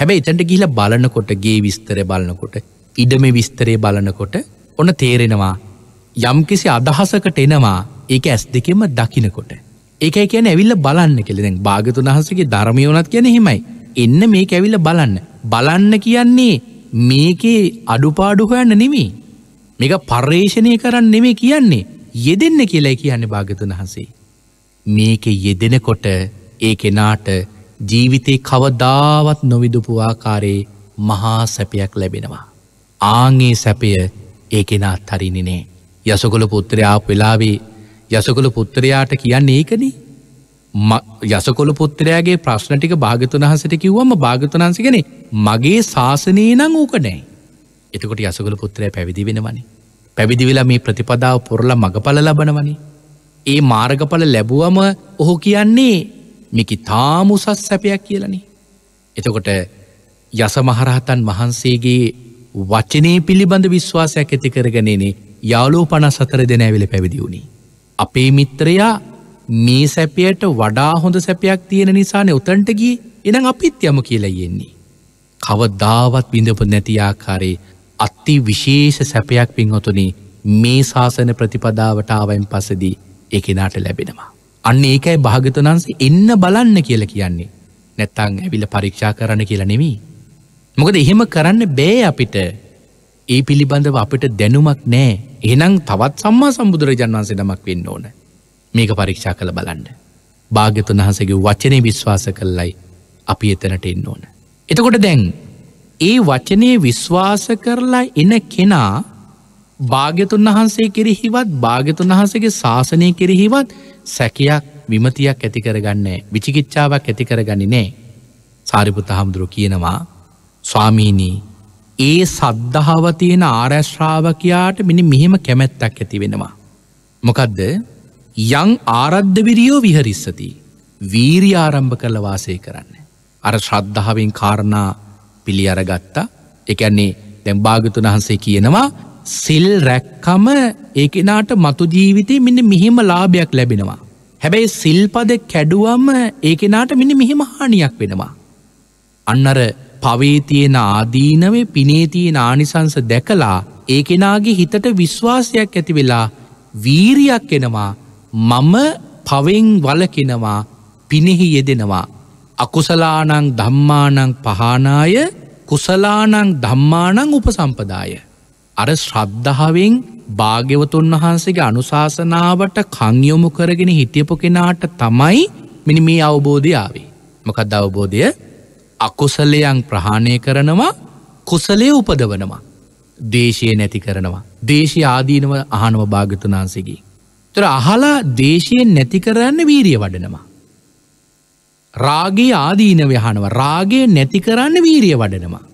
Speaker 1: හැබැයි එතැට ගිහිල බලනකොට ගේ විස්තර බලනකොට ඉඩම විස්තරේ බලනකොට ඔන්න තේරෙනවා යම්කිසි අදහසකට එනවා ඒක ඇස් දෙකෙම දකිනකොට ඒක කියන ඇවිල්ල බලන්න කෙලෙදැන් භාගතුන් වහසගේ ධර්මයෝනත් කියන හෙමයි එන්න මේ ඇවිල්ල බලන්න බලන්න කියන්නේ මේකේ අඩුපාඩු හොයන්න නෙමේ මේක පර්යේෂණය කරන්න නෙමේ කියන්නේ යෙදෙන්න කියලා කියන්නේ භාගතුන් වහසේ මේක යෙදෙනකොට ඒ කෙනාට ජීවිතේ කවදාවත් නොවිදුපුවාකාරයේ මහා සැපයක් ලැබෙනවා. ආංගේ සැපය ඒකෙන අත්හරිනිනේ. යසකොළ පුත්‍රයා වෙලාවේ යසකොළ පුත්‍රයාට කියන්න ඒකන යසකොළ පුත්‍රයාගේ ප්‍රශ්නටික භාගතුන හසට කිව්වම භාගතනන්සිගෙන මගේ ශාසනයේ නං ඕකනෑ. එතකොට යසකොළ පුත්‍රය පැවිදි වෙනවනි. පැවිදිවෙලා මේ ප්‍රතිපදාව පුරල මඟඵල ලබනවනි. ඒ මාර්ගඵල ලැබුවම ඔහු කියන්නේ මෙකි තාමුසස් සැපයක් කියලනේ. එතකොට යස මහරහතන් වහන්සේගේ වචනය පිළිබඳ විශ්වාසයක් ඇති කරගනනේ යාලෝ පන සතර දෙනෑවිල පැවිදිවුණි. අපේ මිත්‍රයා මේ සැපයට වඩා හොඳ සැපයක් තියෙන නිසානේ උතන්ටගේ එනම් අපිත් යම කියලා යෙන්නේ. කවදාවත් බිඳපු නැතිආකාරේ අත්ති විශේෂ සැපයක් පින්හොතුනේ මේ ශාසන ප්‍රතිපදාවට ආවයින් පසදී එකනාට ලැබෙනවා. අන්න ඒකයි භාගතනන්සේ එන්න බලන්න කියල කියන්නේ. නැත්තං ඇවිල පරීක්ෂා කරන්න කියලා නෙමී. මොකද එහෙම කරන්න බෑ අපිට ඒ පිළිබඳව අපට දැනුමක් නෑ එහනම් තවත් සම්මා සම්බුදුරජන් වන්සේ නමක් වෙන්න ඕන මේක පරීක්ෂා කළ බලන්න. භාගතුන් වහසගේ වචනය විශ්වාස කල්ලයි අපි එතනට එන්න ඕන. එතකොට දැන් ඒ වචනය විශ්වාස කරලා එන කෙනා භාග්‍යතුන් වහන්සේ කෙරෙහිවත් භාග්‍යතුන් වහන්සගේ ශාසනය කෙරෙහිවත් සැකයක් විමතියක් ඇති කරගන්නේ විචිකිච්චාවක් ඇති කරගනි නෑ සාරිපුත හාමුදුරු කියනවා ස්වාමීනී ඒ සද්ධාව තියෙන ආරැශ්‍රාවකයාට මෙනි මෙහෙම කැමැත්තක් ඇති වෙනවා. මොකදද යං ආරද්ධවිරියෝ විහරිස්සති වීරි ආරම්භ කළ වාසය කරන්න. අර ශ්‍රද්ධාවෙන් කාරණා පිළි අරගත්තා එකන්නේ දැම් භාගතුන් වහන්සේ කියනවා සිල් රැක්කම ඒකෙනාට මතු ජීවිතය මෙන්න මෙහෙම ලාභයක් ලැබෙනවා. හැබැයි සිල්පද කැඩුවම ඒකෙනාට මෙන්න මෙහෙම හානියක් වෙනවා. අන්නර පවේතියෙන ආදීනවේ පිනේතිය නානිසංස දැකලා ඒකෙනාගේ හිතට විශ්වාසයක් ඇති වෙලා වීරයක් එනවා මම පවෙන් වලකෙනවා පිනෙහි යෙදෙනවා. අකුසලානං ධම්මානං පහනාය කුසලානං ධම්මානං උපසම්පදාය. අර ශ්‍රද්ධාවෙන් භාග්‍යවතුන් වහන්සේගේ අනුශාසනාවට කංයොමු කරගෙන හිටියපු කෙනාට තමයි මිනි මේ අවබෝධයාවේ. මොකද අවබෝධය අකුසලයන් ප්‍රහාණය කරනවා කුසලය උපදවනවා. දේශය නැති කරනවා. දේශය ආදීනව අහනව භාගතුනාන්සගේ. තොර අහලා දේශයෙන් නැති කරන්න වීරිය වඩනවා. රාගේ ආදීනව යහනව රාගේ නැති කරන්න වීරිය වඩනවා.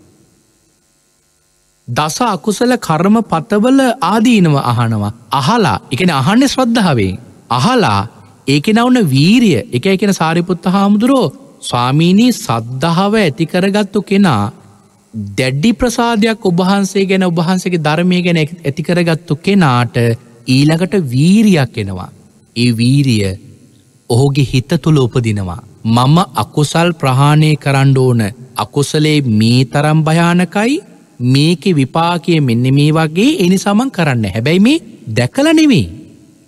Speaker 1: දස අකුසල කර්ම පතවල ආදීනව අහනවා. අහලා එකන අහන්න ශ්‍රද්ධාවේ. අහලා ඒක නවන වීරිය එක එකෙන සාරිපුත්ත හාමුදුරෝ ස්වාමීණී සද්ධාව ඇති කරගත්තු කෙනා දැඩ්ඩි ප්‍රසාධයක් ඔබහන්සේ ගැන ඔබහන්සගේ ධර්මය ගැන ඇති කරගත්තු කෙනාට ඊළඟට වීරියක් එනවා. ඒ වීරිය ඔහුගේ හිත තුළ උපදිනවා. මම අකුසල් ප්‍රහාණය කරණ්ඩ ඕන අකුසලේ මේ තරම් භයානකයි මේකෙ විපාකය මෙන්න මේ වගේ එනි සමන් කරන්න හැබැයි මේ දැකල නෙවෙයි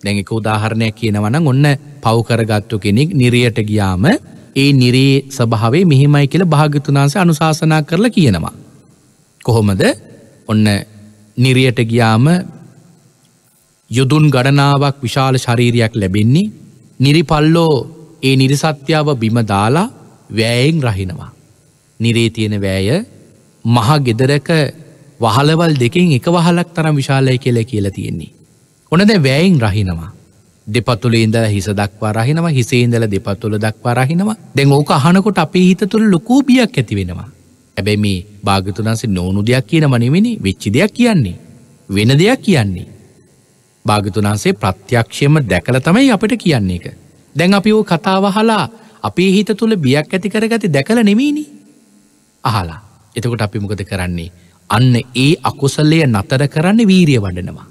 Speaker 1: දැඟක උදාහරණයක් කියනවනම් ඔන්න පව්කරගත්තු කෙනෙක් නිරයට ගියාම ඒ නිරේ සභාවේ මෙහෙමයි කියල භාගතුනාන්ස අනුශාසනා කරලා කියනවා. කොහොමද ඔන්න නිරයට ගියාම යුදුන් ගඩනාවක් විශාල ශරීරයක් ලැබෙන්නේ නිරිපල්ලෝ ඒ නිරිසත්‍යාව බිමදාලා වෑයෙන් රහිනවා. නිරේ තියෙන වෑය මහා ගෙදරක වහලවල් දෙකින් එක වහලක් තරම් විශාලය කියල කියලා තියෙන්නේ. ඔන දැ වැෑයින් රහිනවා. දෙපතුල ඉඳල හිස දක්වා රහිනවා හිසේඉඳල දෙපතුල දක්වා රහිනවා දැන් ඕක අහනකොට අපේ හිත තුළ ලොකූබියක් ඇති වෙනවා. ඇබැ මේ භාගතුනන්සේ නෝනු දෙයක් කියන මනිවෙනි වෙච්චි දෙයක් කියන්නේ. වෙන දෙයක් කියන්නේ. භාගතුනාන්සේ ප්‍රත්‍යක්ෂයම දැකල තමයි අපට කියන්නේ එක. දැන් අපි ඕ කතාවහලා අපේ හිත තුළ බියක් ඇති කරගති දැකල නෙමීනි අහලා එතකොට අපි මොකද කරන්නේ. අන්න ඒ අකුසල්ලය නතර කරන්න වීරිය වඩනවා.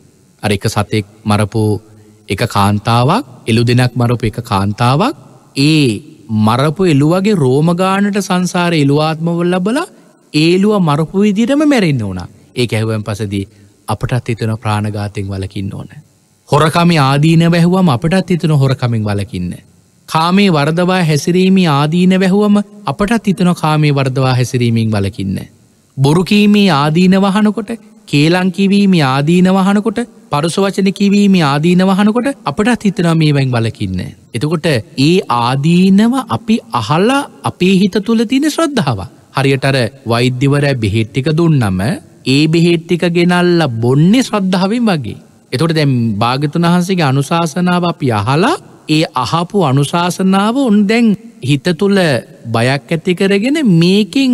Speaker 1: අර එක සතෙක් මරපු එක කාන්තාවක් එළු දෙනක් මරපු එක කාන්තාවක් ඒ මරපු එළුවගේ රෝමගානට සංසාර එළුවාත්මවල් ලබල ඒලුව මරපු විදිරම මැරෙන්න්න ඕන ඒ ඇහුවන් පසදී අපටත් එතන ප්‍රාණගාතෙන් වලකින්න ඕන. හොරකම ආදීන වැැහුවම අපටත් එතන හොරකමින් වලකින්න. කාමේ වර්දවා හැසිරීමේ ආදීන වැැහුවම අපටත් හිතන කාමේ වර්දවා හැසිරීමින් වලකින්න. බොරුකීමේ ආදීන වහනකොට කේලංකිවීම ආදීන වහනකොට පරුසවචන කිවීම ආදීන වහනකොට අපටත් හිතන මේවැන් වලකින්න. එතකොට ඒ ආදීනව අපි අහල්ලා අපේ හිත තුළ තින ශ්‍රද්ධාව. හරියටර වෛද්‍යවරෑ බෙහෙට්ටික දුන්නම ඒ බෙහෙට්ටික ගෙනල්ල බොන්නේ ශ්‍රද්ධාවෙන් වගේ. එතොට දැම් භාගතුන් වහන්සේගේ අනුශාසනාව අපි අහලා ඒ අහපු අනුශාසනාව උන් දැන් හිත තුළ බයක් ඇති කරගෙන මේකින්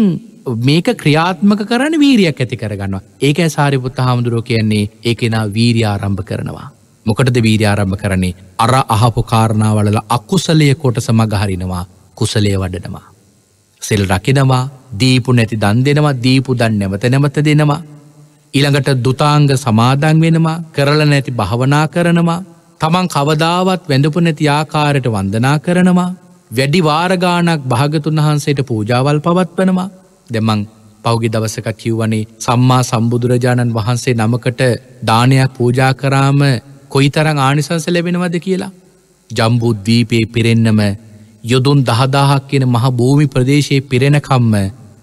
Speaker 1: මේක ක්‍රියාත්මක කරන වීරයක් ඇති කරගන්නවා ඒක සාරිපුත්ත හාමුදුරුව කියන්නේ ඒකෙනා වීරයාරම්භ කරනවා. මොකටද වීරයාරම්භ කරන්නේ අර අහපු කාරණාවලල අකුසලය කොට සමගහරිනවා කුසලය වඩනවා. සෙල් රකිනවා දීපු නැති දන් දෙනවා දීපු දන් නැමත නැමත දෙනවා. ඉළඟට දුතාංග සමාදන් වෙනවා කරල නැති භාවනා කරනවා තමන් කවදාවත් වැඳපු නැති ආකාරයට වන්දනා කරනවා වැඩි වාරගානක් භාගතුන් වහන්සේට පූජාවල් පවත්වනවා දෙමං පෞගි දවසක කිව්වනේ සම්මා සම්බුදුරජාණන් වහන්සේ නමකට දානයක් පූජා කරාම කොයි තරං ආනිසංස ලැබෙනවද කියලා. ජම්බුද්දීපයේ පිරෙන්නම යොදුන් දහදාහක් කියෙන මහ භූමි ප්‍රදේශයේ පිරෙනකම්ම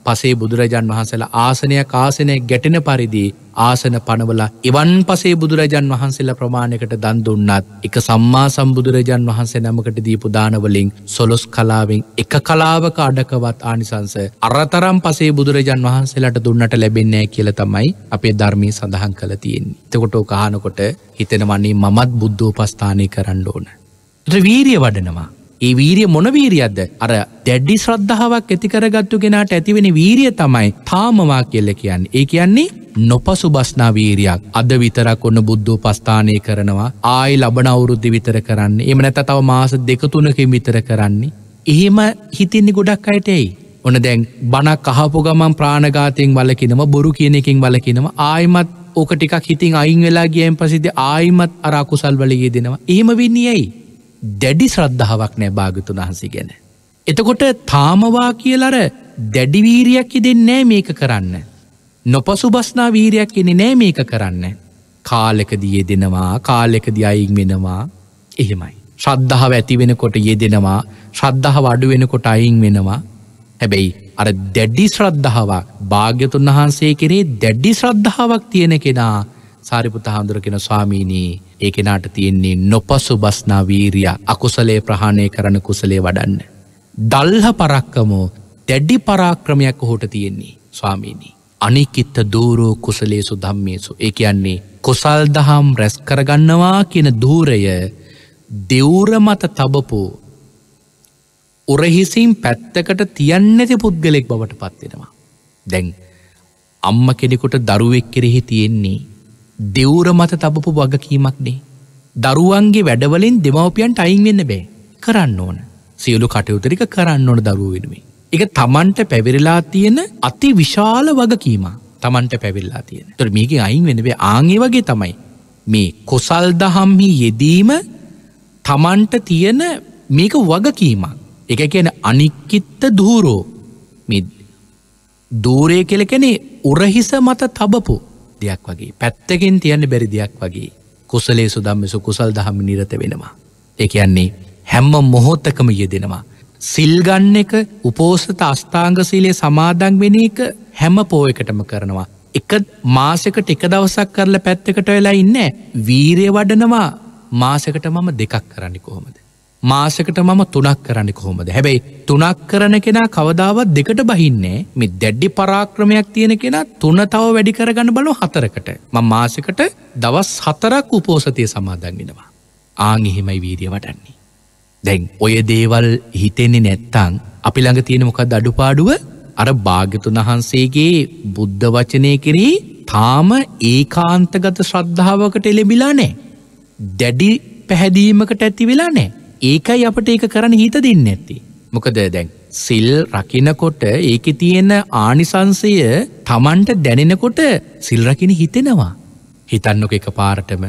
Speaker 1: පසේ බුදුරජන් වහන්සේලා ආසනයක් ආසනය ගැටෙන පරිදි ආසන පනවල එවන් පසේ බුදුරජන් වහන්සේලා ප්‍රමාණයකට දන් දුන්නත් එක සම්මා සම්බුදුරජන් වහන්සේ නමකට දීපු දානවලින් සොලොස් කලාවෙන් එක කලාවක අඩකවත් ආනිසංස අරතරම් පසේ බුදුරජන් වහන්සේලාට දුන්නට ලැබෙන්නේ කියල තමයි අපේ ධර්මී සඳහන් කළ තියෙන්. එතකොට කහනකොට හිතෙනවන්නේ මමත් බුද්ධෝපස්ථානය කරන්න ඕන. ්‍රවීරිය වඩනවා ඒ වීරිය මොන වීරියක්ද අර දැඩ්ඩි ශ්‍රද්ධාවක් ඇතිකරගත්තු කෙනාට ඇතිවෙන වීරිය තමයි තාමවා කියල්ල කියන්නේ. ඒ කියන්නේ නොපසු බස්නා වීරයක් අද විතරක් ඔන්න බුද්ධ පස්ථානය කරනවා ආයි ලබන අවුරුද්ධි විතර කරන්නේ එම නැත තව මාස දෙකතුනකින් විතර කරන්නේ. එහෙම හිතින්නේ ගොඩක් අයට එයි. ඔන දැන් බණක් අහපු ගමන් ප්‍රාණගාතයෙන් වලකිනම බොරු කියන එකින් වලකිනම ආයමත් ඕක ටිකක් හිතින් අයින් වෙලා ගියම් පසිද ආයිමත් අරාකුසල් වලගේ දෙනවා එහෙම වෙන්නේ ඇයි දැඩි ශ්‍රද්ධාවක් නෑ භාගතුන් වහන්සේ ගැන. එතකොට තාමවා කියලර දැඩිවීරයක් ඉදෙන් නෑ මේක කරන්න. නොපසුබස්නා වීරයක් එනෙ නෑ මේක කරන්න. කාලෙකදී යෙදෙනවා කාලෙකදි අයින් වෙනවා එහෙමයි. ශ්‍රද්ධාව ඇති වෙනකොට යෙදෙනවා ශ්‍රද්ධහ වඩු වෙනකොට අයින් වෙනවා හැබැයි අර දැඩ්ඩි ශ්‍රද්ධාවක් භාග්‍යතුන් වහන්සේ කරේ දැඩ්ඩි ශ්‍රද්ධාවක් තියෙන කෙනා සාරිපුත හාමුදුර කෙන ස්වාමීනී ඒ කෙනාට තියෙන්නේ නොපසු බස්නා වීරිය අකුසලේ ප්‍රහාණය කරන කුසලේ වඩන්න. දල්හ පරක්කමෝ දැඩ්ඩි පරාක්‍රමයක් ඔහොට තියෙන්නේ ස්වාමීණී. අනිකිත්ත දූරෝ කුසලේසු ධම්මේසු ඒ කියන්නේ කොසල් දහම් රැස් කරගන්නවා කියන දූරය දෙව්ර මත තබපු උරහිසින් පැත්තකට තියන්නති පුද්ගලෙක් බවට පත්වෙනවා. දැන් අම්ම කෙනෙකුට දරුවෙක් කෙරෙහි තියෙන්නේ දෙවුර මත තබපු වගකීමක්නේ. දරුවන්ගේ වැඩවලින් දෙමවපියන්ට අයින් වෙන්න බෑ කරන්න ඕන සියලු කටයුතරික කරන්න ඕන දරුව වෙනුවේ. එක තමන්ට පැවිරලා තියෙන අති විශාල වගකීම තමන්ට පැවිල්ලා තියෙන තුර මේක අයින් වෙනවේ ආගේ වගේ තමයි මේ කොසල් දහම්හි යෙදීම තමන්ට තියෙන මේක වගකීම එක කියන අනික්කිත්ත දූරෝ දූරය කෙලකෙනේ උරහිස මත තබපු දෙයක් වගේ පැත්තකින් තියන්න බැරි දෙයක් වගේ කුසලේ සුදම්මසු කුසල් දහම නිරත වෙනවා. එකයන්නේ හැම්ම මොහොත්තකම යෙදෙනවා. සිල්ගන්න එක උපෝසත අස්ථාංග සීලේ සමාදන් වෙන එක හැම පෝයකටම කරනවා. එක මාසකට එක දවසක් කරලා පැත්තකට වෙලා ඉන්න වීරය වඩනවා මාසකට මම දෙකක් කරන්න කොහොමද. මාසකට මම තුනක් කරන්න කොහොමද හැබැයි තුනක් කරන කෙනා කවදාවත් දෙකට බහින්නේ මෙ දැඩ්ඩි පරාක්‍රමයක් තියෙන කෙනා තුන තව වැඩි කරගන්න බලො හතරකට ම මාසකට දවස් හතරක් උපෝසතය සමාදන්ගෙනවා ආං එහෙමයි වීරිය වටන්නේ දැන් ඔය දේවල් හිතෙන්නේ නැත්තං අපි ළඟ තියෙන මොකක් අඩුපාඩුව අර භාගතුන් වහන්සේගේ බුද්ධ වචනය කිරී තාම ඒකාන්තගත ශ්‍රද්ධාවකට එළෙබිලා නෑ දැඩි පැහැදීමකට ඇති වෙලා නෑ ඒකයි අපට ඒක කරන හිත දෙන්න ඇති. මොකද දැන් සිල් රකිනකොට ඒක තියෙන ආනිසංසය තමන්ට දැනෙනකොට සිල්රකින හිතෙනවා. හිතන්නක එක පාරටම.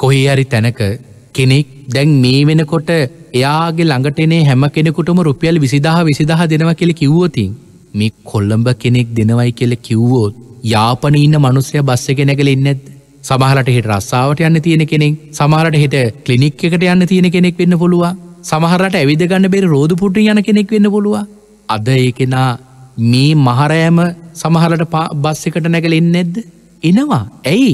Speaker 1: කොහේ හරි තැනක කෙනෙක් දැන් මේ වෙනකොට එයාගේ ළඟටනේ හැම කෙනෙකුටම රුපියල් විසිදාහ විසිදාහ දෙනවා කෙළ කිව්වතින් මේ කොල්ලඹ කෙනෙක් දෙනවයි කෙළ කිව්වෝත් යාපන ඉන්න මනුස්සය බස්සගෙන ඇගල ඉන්නෙත් සමහලට හිට රස්සාාවට යන්න තියෙන කෙනෙක් සමහරට හිට කලිනික් එකට යන්න තියෙන කෙනෙක් වෙන්න පුළුව සමහරට ඇවිදගන්න බෙරි රෝධ පුට යන කෙනෙක් වෙන්න පුළුව අද ඒ කෙනා මේ මහරෑම සමහලට බස් එකට නැගල එන්න එද්ද එනවා ඇයි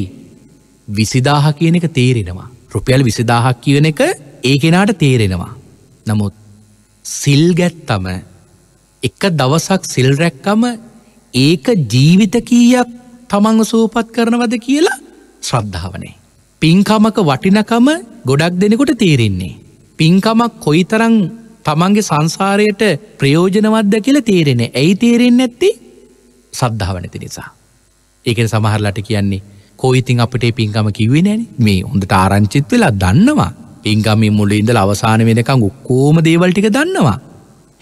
Speaker 1: විසිදාහ කියන එක තේරෙනවා රුපියල් විසිදාහක් කියන එක ඒ කෙනාට තේරෙනවා නමුත් සිල්ගැත්තම එක දවසක් සිල්රැක්කම ඒක ජීවිත කීයක් තමන් සූපත් කරනවද කියලා ශ්‍රද්ධාවනේ. පින්කමක වටිනකම ගොඩක් දෙනෙකොට තේරෙන්නේ. පින්කමක් කොයිතරං තමන්ගේ සංසාරයට ප්‍රයෝජනවත්ද කියලා තේරෙන ඇයි තේරෙන් ඇත්ති සද්ධාවනති නිසා. ඒකට සමහරලට කියන්නේ කොයිතින් අපට පින්කම කිවේ නෑන මේ හොඳට ආරංචිත් වෙලා දන්නවා පින්කමින් මුල ඉඳල අවසාන වෙනකං උක්කෝම දේවල් ටික දන්නවා.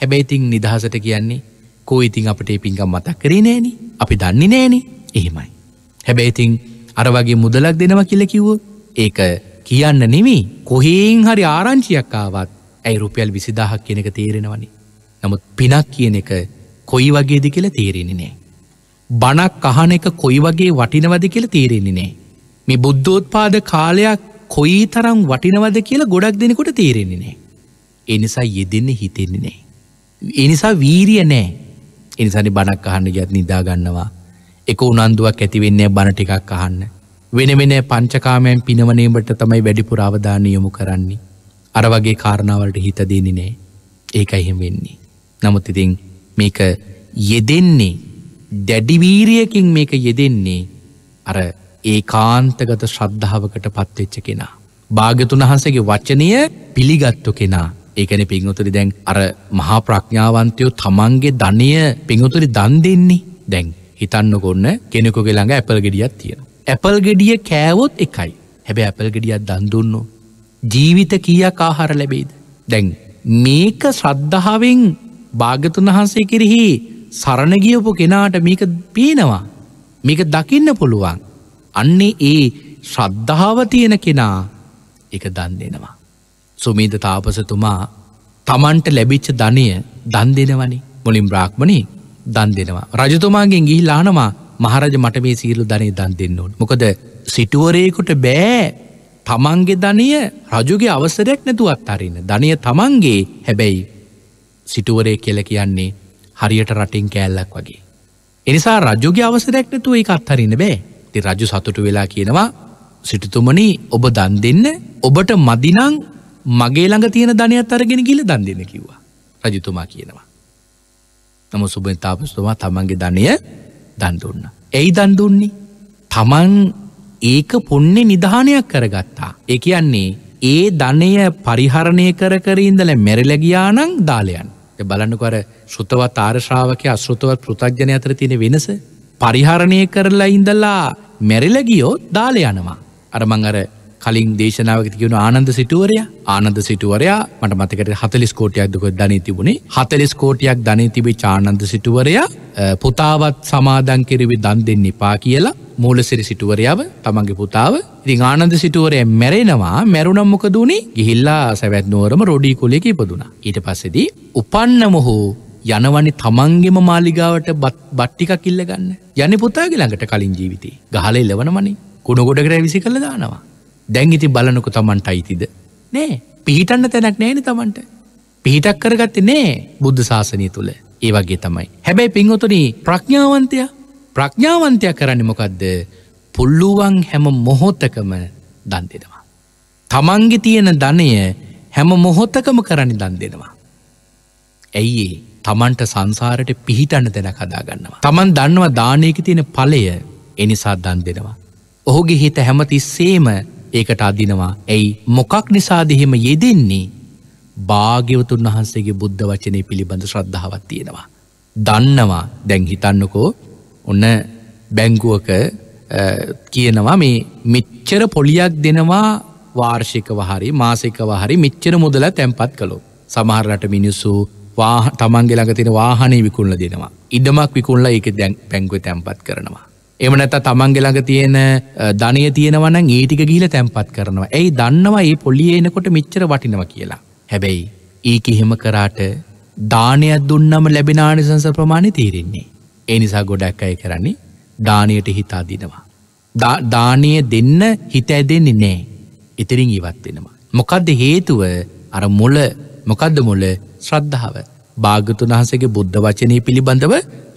Speaker 1: හැබැයිතින් නිදහසට කියන්නේ කෝයිතින් අපට පින්කම් මතක් කරේ නෑනි අපි දන්නේ නෑනේ එහෙමයි. හැබැයිතින් අර වගේ මුදලක් දෙනවා කියලා කිව්වොත් ඒක කියන්න නෙමෙයි කොහෙන් හරි ආරංචියක් ආවත් ඇයි රුපියල් 20000ක් කියන එක තේරෙනවනේ. නමුත් පිනක් කියන එක කොයි වගේද කියලා තේරෙන්නේ නැහැ. බණක් අහන එක කොයි වගේ වටිනවද කියලා තේරෙන්නේ නැහැ. මේ බුද්ධෝත්පාද කාලයක් කොයි තරම් වටිනවද කියලා ගොඩක් දෙනෙකුට තේරෙන්නේ නැහැ. ඒ නිසා යෙදෙන්න හිතෙන්නේ නැහැ. ඒ නිසා වීරිය නැහැ. ඒ නිසානේ බණක් අහන්න ගියත් නිදා ගන්නවා. එක උනන්දුවක් ඇතිවෙන්නේ බණ ටිකක් අහන්න. වෙන වෙන පංචකාමයන් පිනවනීමට තමයි වැඩිපුර අවධානය යොමු කරන්නේ. අර වගේ කාරණාවලට හිත දෙන්නේ නෑ. ඒක එහෙම වෙන්නේ. නමුත් ඉතින් මේක යෙදෙන්නේ දැඩිවීරියකින් මේක යෙදෙන්නේ අර ඒ කාන්තගත ශ්‍රද්ධාවකට පත්වෙච්ච කෙනා. භාගතුන් වහන්සගේ වචනය පිළිගත්තු කෙනා ඒකන පිංහතුරි දැන් අර මහා ප්‍රඥාවන්තයෝ තමන්ගේ ධනය පිංහතුරි දන් දෙන්නේ දැන් හිතන්න කොන්න කෙනෙකුගේ ළඟ ඇපල් ගෙඩියත් තියෙන. ඇපල් ගෙඩිය කෑවොත් එකයි හැබැ ඇපල් ගෙඩියත් දන්දුන්නෝ. ජීවිත කියක් ආහාර ලැබේද. දැන් මේක ශ්‍රද්ධාවෙන් භාගතුන් වහන්සේ කිරෙහි සරණගියපු කෙනාට මේක පේනවා මේක දකින්න පුළුවන් අන්නේ ඒ ශ්‍රද්ධාව තියෙන කෙනා එක දන් දෙනවා. සුමීද තාපසතුමා තමන්ට ලැබිච්ච ධනය දන් දෙෙනවනි මුලින් බ්‍රාක්්මණී දන් දෙනවා. රජතුමාගෙන් ගිහිලානවා මහරජ මට මේ සීලු ධනේ දන් දෙන්න ඕන. මොකද සිටුවරයෙකුට බෑ තමන්ගේ ධනය රජුගේ අවසරයක් නැතුවත් අරන්න. ධනය තමන්ගේ හැබැයි සිටුවරය කියල කියන්නේ හරියට රටින් කෑල්ලක් වගේ. එනිසා රජුගේ අවසරයක් නැතුව ඒ අත්හරන්න බෑ ති රජු සතුටු වෙලා කියනවා සිටතුමන ඔබ දන් දෙන්න ඔබට මදිනං මගේ ළඟ තියෙන ධනයක් අරගෙන ගිල දන් දෙන්න කිව්වා රජතුමා කියනවා. නමු සුභතාපස්තුමා තමන්ගේ ධනය දන්දුන්න. ඇයි දන්දුන්නේ. තමන් ඒක පොන්නේ නිධානයක් කරගත්තා. ඒ කියන්නේ ඒ ධනය පරිහරණය කර කරින්දල මැරිලගියානං දාලයන්. බලන්නකර ශෘතවත් ආර්ශාවක අශෘතවත් පෘතජ්ජන අතර තියෙන වෙනස. පරිහරණය කරලා ඉඳලා මැරිලගියෝ දාල යනවා. අරමං අර කලින් දේශනාවකට කියන ආනන්ද සිටුවරයා ආනන්ද සිටුවරයා මට මතකට හතලිස් කෝටයක් දුක ධනී තිබුණේ හතලිස් කෝටයක් ධනී තිබේ චානන්ද සිටුවරයා පුතාවත් සමාදන් කිරවි දන් දෙන්න එපා කියලා මූලසිරි සිටුවරයාව තමන්ගේ පුතාව ඉතින් ආනන්ද සිටුවරය මැරෙනවා මැරුණම් මොකද වුණේ ගිහිල්ලා සැවැත් නුවරම රොඩී කුලයක ඉපදුනා ඊට පස්සෙදී උපන්නමොහු යනවනි තමන්ගෙම මාලිගාවට බට්ටිකක් ඉල්ලගන්න යන පුතාගේ ළඟට කලින් ජීවිතේ ගහල එලවනමනේ කුණගොඩ කරෑ විසි කළ දානවා දැංගිති බලනොක තමන්ට අයිතිද. නෑ පිහිටන්න තැනක් නෑන තමන්ට. පිහිටක් කරගත්ත නෑ බුද්ධ ශාසනය තුළ ඒ වගේ තමයි. හැබැයි පින්වතුනී ප්‍රඥාවන්තය ප්‍රඥාවන්තයක් කරන්න මොකක්ද පුල්ලුවන් හැම මොහොත්තකම දන් දෙෙනවා. තමන්ගෙ තියෙන ධනය හැම මොහොත්තකම කරන්න දන් දෙෙනවා. ඇයිඒ තමන්ට සංසාරට පිහිටන්න දෙන කදාගන්නවා. තමන් දන්නවා දානයක තියෙන පලය එනිසා දන් දෙෙනවා. ඔහුගේ හිත හැමති සේම ඒකට අදිනවා ඇයි මොකක් නිසාදහෙම යෙදෙන්නේ භාග්‍යවතුන් වහන්සේගේ බුද්ධ වචනය පිළිබඳ ශ්‍රද්ධාවත් තියෙනවා. දන්නවා දැන් හිතන්නකෝ ඔන්න බැංගුවක කියනවා මේ මෙච්චර පොලියක් දෙනවා වාර්ෂිකව හරි මාසිකව හරි මෙච්චර මුදල තැන්පත් කළෝ. සමහරට මිනිස්සු තමන්ගෙ ළඟ තියෙන වාහනේ විකුණල දෙනවා. ඉඩමක් විකුණලා ඒක දැන් පැංගුව තැන්පත් කරනවා. එම නැත තමන්ගේ ළඟ තියෙන ධනය තියෙනවනම් ඒටික ගිහිල තැන්පත් කරනවා. ඇයි දන්නවා ඒ පොල්ලිය එනකොට මෙච්චර වටිනවා කියලා. හැබැයි ඒක එහෙම කරාට දානයක් දුන්නම ලැබෙන ආනිසංස ප්‍රමාණය තීරෙන්නේ. ඒ නිසා ගොඩක් අය කරන්නේ දානයට හිතා දිනවා. දානය දෙන්න හිත ඇදෙන්නේ නෑ ඉතිරින් ඉවත් වෙනවා. මොකක්ද හේතුව අර මොල මොකක්ද මොල ශ්‍රද්ධාව භාගතුන් වහසගේ බුද්ධ වචනය පිළිබඳව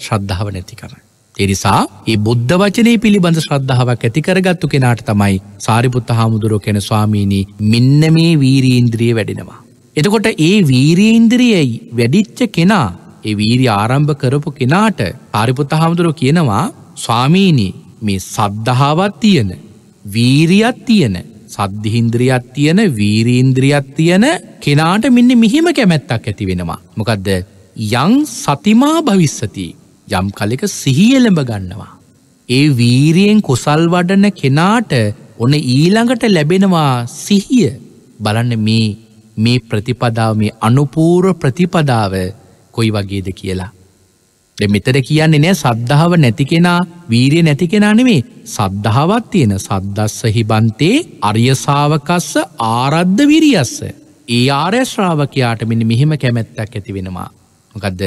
Speaker 1: ශ්‍රද්ධාව නැතිකරයි. එනිසා ඒ බුද්ධ වචනය පිළිබඳ ශ්‍රද්ධාවක් ඇතිකරගත්තු කෙනාට තමයි සාරිපුත්ත හාමුදුරුව කෙන ස්වාමීණී මෙන්න මේ වීරීන්ද්‍රිය වැඩෙනවා. එතකොට ඒ වීරීන්ද්‍රියයි වැඩිච්ච කෙනා ඒ වීරි ආරම්භ කරපු කෙනාට ආරිපුත්ත හාමුදුරුව කියනවා ස්වාමීණී මේ සද්ධාවත් තියෙන වීරියත් තියෙන සද්ධිහින්ද්‍රියත් තියෙන වීරීන්ද්‍රියත් තියෙන කෙනාට මෙන්න මිහිම කැමැත්තක් ඇති වෙනවා. මොකදද යං සතිමා භවිස්සතිී. යම් කලෙක සිහියලඹ ගන්නවා. ඒ වීරියෙන් කුසල් වඩන කෙනාට ඔන ඊළඟට ලැබෙනවා සිහිය බලන්න මේ මේ ප්‍රතිපදාව මේ අනුපූර ප්‍රතිපදාව කොයි වගේද කියලා. මෙතර කියන්නේ නෑ සද්ධාව නැති කෙනා වීරිය නැති කෙනා නෙමේ සද්ධාවත් තියෙන සද්දස්ස හිබන්තේ අරියසාාවකස්ස ආරද්ධ විරියස්ස. ඒ ආරයශ්‍රාවකයාට මෙනි මෙහෙම කැමැත්තක් ඇති වෙනවා. මොකදද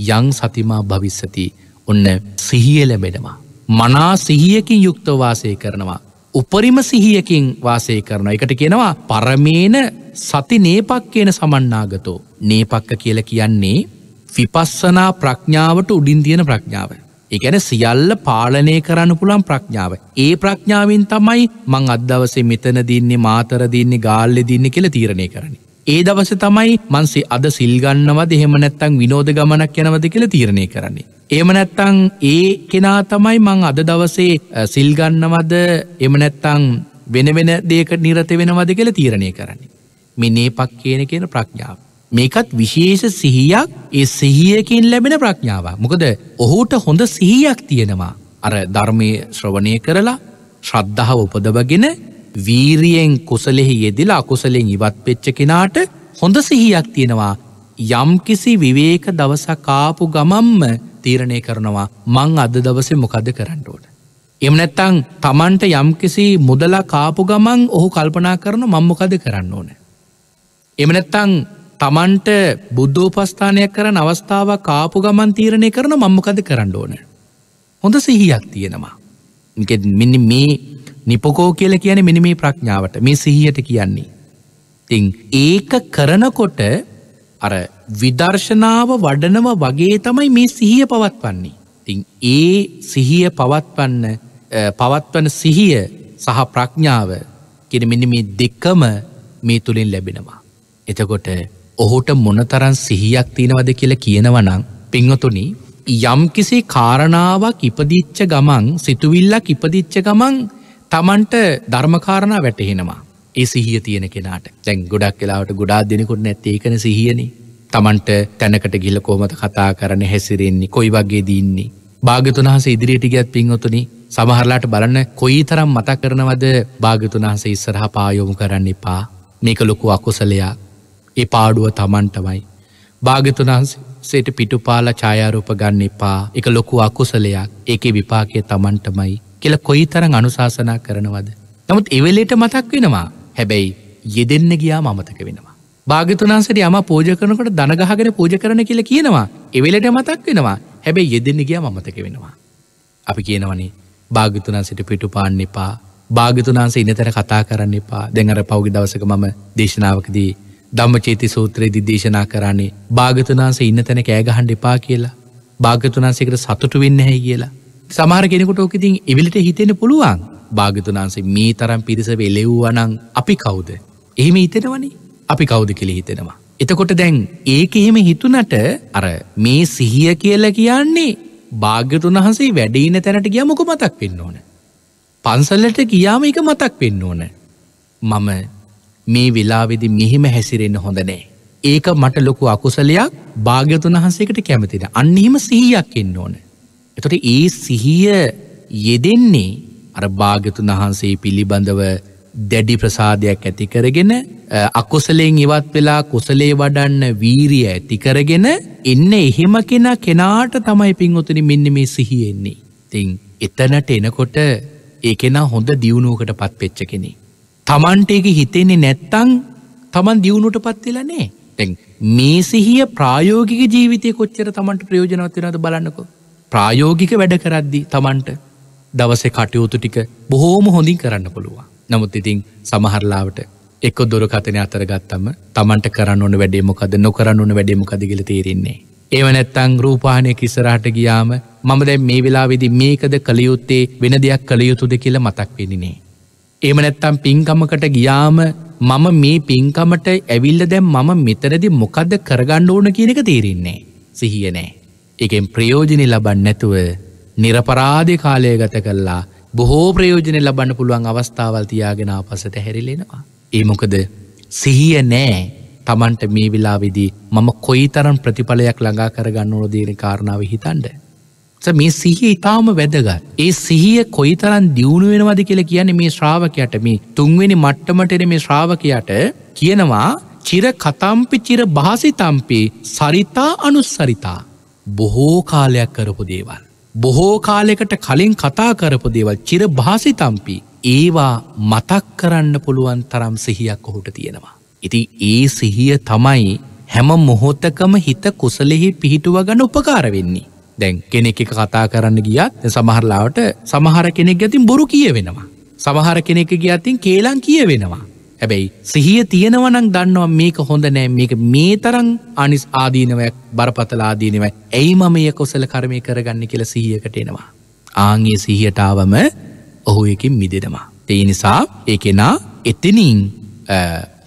Speaker 1: යං සතිමා භවිස්සති ඔන්න සිහිය ලැබෙනවා. මනා සිහියකින් යුක්තවාසය කරනවා. උපරිම සිහියකින් වාසය කරන එකට කියනවා පරමේන සති නේපක් කියන සමන්නාගතෝ නේපක්ක කියල කියන්නේ විපස්සනා ප්‍රඥාවට උඩින් තියෙන ප්‍රඥාව. එකැන සියල්ල පාලනය කරන්න පුළන් ප්‍රඥාව. ඒ ප්‍රඥාවෙන් තමයි මං අදවසේ මෙතන දින්නේ මාතර දින්නේ ගාල්ලෙ දින්න කියල තීරණය කරන. ඒ දවස තමයි මන්සේ අද සිල්ගන්නවද එහෙම නැත්තං විනෝද ගමනක් යනවද කියල තීරණය කරන්නේ. එම නැත්තං ඒ කෙනා තමයි මං අද දවසේ සිල්ගන්නවද එම නැත්තං වෙනවෙන දේකට නිරත වෙනවද කියල තීරණය කරන්නේ. මෙනේ පක් කියන කියන ප්‍රඥාව. මේකත් විශේෂ සිහියක් ඒ සිහියකින් ලැබෙන ප්‍රඥාව. මොකද ඔහුට හොඳ සිහියක් තියෙනවා. අර ධර්මය ශ්‍රවණය කරලා ශ්‍රද්ධාව උපදවගෙන වීරියෙන් කුසලෙහි යෙදිලා කුසලෙන් ඉවත් පෙච්ච කෙනාට හොඳ සිහියක් තියෙනවා යම්කිසි විවේක දවසකාපු ගමම්ම තීරණය කරනවා මං අද දවසේ මොකද කරන්නට. එමනැත්තං තමන්ට යම්කිසි මුදලා කාපු ගමන් ඔහු කල්පනා කරන මංමොකද කරන්න ඕන. එමනැත්තං තමන්ට බුද්ධෝපස්ථානයක් කරන අවස්ථාව කාපු ගමන් තීරණය කරන මංමකද කරන්න ඕන. හොඳ සිහියක් තියෙනවා. මෙන්න මේ නිපොකෝ කියල කියන මිනිමේ ප්‍රඥාවට මේ සිහියට කියන්නේ. තිං ඒක කරනකොට අර විදර්ශනාව වඩනව වගේ තමයි මේ සිහිය පවත්වන්නේ. තිං ඒ සිහිය පවත්වන්න පවත්වන සිහිය සහ ප්‍රඥාව කෙන මෙනි මේ දෙක්කම මේ තුළින් ලැබෙනවා. එතකොට ඔහුට මොනතරන් සිහියක් තියෙනවද කියලා කියනවනං පිංහතුනි යම්කිසි කාරණාවක් ඉපදිච්ච ගමන් සිතුවිල්ලක් ඉපදිච්ච ගමන් තමන්ට ධර්මකාරණා වැටහෙනවා. ඒ සිහිය තියෙන කෙනට දැන් ගොඩක් කලාවට ගොඩා දෙනෙකුට නැත්ත ඒකන සිහියනේ තමන්ට තැනකට ගිල කෝමත කතා කරන හැසිරෙන්නේ කොයි වගේ දීන්නේ. භාගතුනහස ඉදිරියට ගියත් පින්වතුනි සමහරලාට බලන්න කොයි තරම් මතක් කරනවද භාගතුනහස ඉස්සරහ පායොමු කරන්න එපා මේක ලොකු අකුසලයා ඒ පාඩුව තමන්ටමයි. භාගතුනන්සේට පිටුපාල ඡායාරූප ගන්න එපා එක ලොකු අකුසලයක් ඒකේ විපාකය තමන්ටමයි. කියල කොයි තරං අනුශාසනා කරනවද. නමුත් එවෙලට මතක් වෙනවා හැබැයි යෙදෙන්න ගියා මමතක වෙනවා. භාගතුනාන්සට යම පෝජ කරනකට දනගහගෙන පෝජ කරන කියල කියනවා එවෙලට මතක් වෙනවා හැබැයි යෙදෙන්න ගියා මතක වෙනවා. අපි කියනවනේ භාගතුනාන්සට පිටු පාන්න එපා භාගතුනාන්ස ඉනතර කතා කරන්න එපා දෙඟර පෞගි දවසක මම දේශනාවකදී ධම්මචේති සූත්‍රයේදි දේශනා කරන්නේ භාගතුනාන්ස ඉන්න තැන කෑගහන්ඩ එපා කියලා භාගතුනාන්සේකට සතුටු වෙන්න හැ කියලා සමහර කෙනෙකුට ඕකඉතින් එවිලට හිතෙන පුළුවන් භාගතුනාන්සේ මේ තරම් පිරිස වෙලෙව්වනං අපි කවුද. එහෙම හිතෙනවනි අපි කවුද කෙළි හිතෙනවා. එතකොට දැන් ඒක එහෙම හිතුනට අර මේ සිහිය කියල කියන්නේ භාග්‍යතුන් වහන්සේ වැඩීන තැනට ගිය මොක මතක් වෙන්න ඕන. පන්සල්ලට ගියාම එක මතක් වෙන්න ඕන. මම මේ වෙලාවෙදි මෙහෙම හැසිරෙන්න හොඳ නෑ. ඒක මට ලොකු අකුසලයක් භාග්‍යතුන් වහන්සේකට කැමතින අන්නහෙම සිහියක් එන්න ඕන. එතොට ඒ සිහිය යෙදෙන්නේ අර භාගතුන් වහන්සේ පිළිබඳව දැඩි ප්‍රසාදයක් ඇති කරගෙන අකුසලෙන් ඉවත් වෙලා කුසලේ වඩන්න වීරිය ඇති කරගෙන එන්න එහෙම කෙන කෙනාට තමයි පින්වතුනි මෙන්න මේ සිහියෙන්නේ. තිං එතනට එනකොට ඒ කෙනා හොඳ දියුණුවකට පත් පෙච්ච කෙනෙ. තමන්ට එක හිතෙන්නේ නැත්තං තමන් දියුණුට පත්වෙලා නෑ. මේ සිහිය ප්‍රායෝගික ජීවිතය කොච්චර තමන්ට ප්‍රයෝජනවත් වෙනද බලන්නකෝ. ප්‍රායෝගික වැඩ කරද්දි තමන්ට දවස කටයුතු ටික බොහෝම හොඳින් කරන්න පුළුවන්. නමුත් ඉතිං සමහරලාවට එක් දොරකතනය අතරගත්තම තමන්ට කරන්න ඕන වැඩේමොකද නොකරන්න ඕන වැඩේමකදගල තේරෙන්නේ. ඒව නැත්තං රූපානය කිසරහට ගියාම මම දැ මේ වෙලාවෙදි මේකද කළයුත්තේ වෙන දෙයක් කළයුතුද කියල මතක් වෙනිනේ. ඒම නැත්තම් පින්කමකට ගියාම මම මේ පින්කමට ඇවිල්ල දැම් මම මෙතරදි මොකද කරගන්න ඕන කියනක තේරෙන්නේ. සිහියනෑ. එකෙන් ප්‍රයෝජනය ලබන් නැතුව නිරපරාධ කාලය ගත කල්ලා බොහෝ ප්‍රයෝජනය ලබන්න පුළුවන් අවස්ථාවල් තියාගෙන පසට හැරිලෙනවා. ඒ මොකද සිහිය නෑ තමන්ට මේ වෙලා විදී මම කොයි තරන් ප්‍රතිඵලයක් ළඟා කරගන්න ඕනොදේන කාරණාව හිතන්ඩ. මේ සිහිය ඉතාම වැදගත්. ඒ සිහිය කොයි තරන් දියුණු වෙනවද කියලා කියන්නේ මේ ශ්‍රාවකයට මේ තුන්වෙනි මට්ටමටන මේ ශ්‍රාවකයට කියනවා චිර කතම්පි චිර භාසිතම්පි සරිතා අනුස්සරිතා. බොහෝ කාලයක් කරපු දේවල්. බොහෝ කාලෙකට කලින් කතා කරපු දේවල් චිර භාසිතම්පි ඒවා මතක් කරන්න පුළුවන් තරම් සිහියක් ඔහුට තියෙනවා. ඉති ඒ සිහිය තමයි හැම මොහොතකම හිත කුසලෙහි පිහිටුව ගන උපකාර වෙන්නේ. දැන් කෙනෙක් එක කතා කරන්න ගියත් සමහරලාවට සමහර කෙනෙක් ගැතින් බොරු කියවෙනවා. සමහර කෙනෙක ගියත්තින් කේලං කියවෙනවා. හැබැයි සිහිය තියෙනවනක් දන්නවා මේක හොඳ නෑ මේක මේ තරං අනිස් ආදීනවයක් බරපතලාදීනවයි ඇයි මම මේ කොසල කරමය කරගන්න කියල සිහියකට එනවා. ආංගේ සිහියටාවම ඔහු එකින් මිදෙනවා. ඒ නිසා ඒකෙනා එතිනින්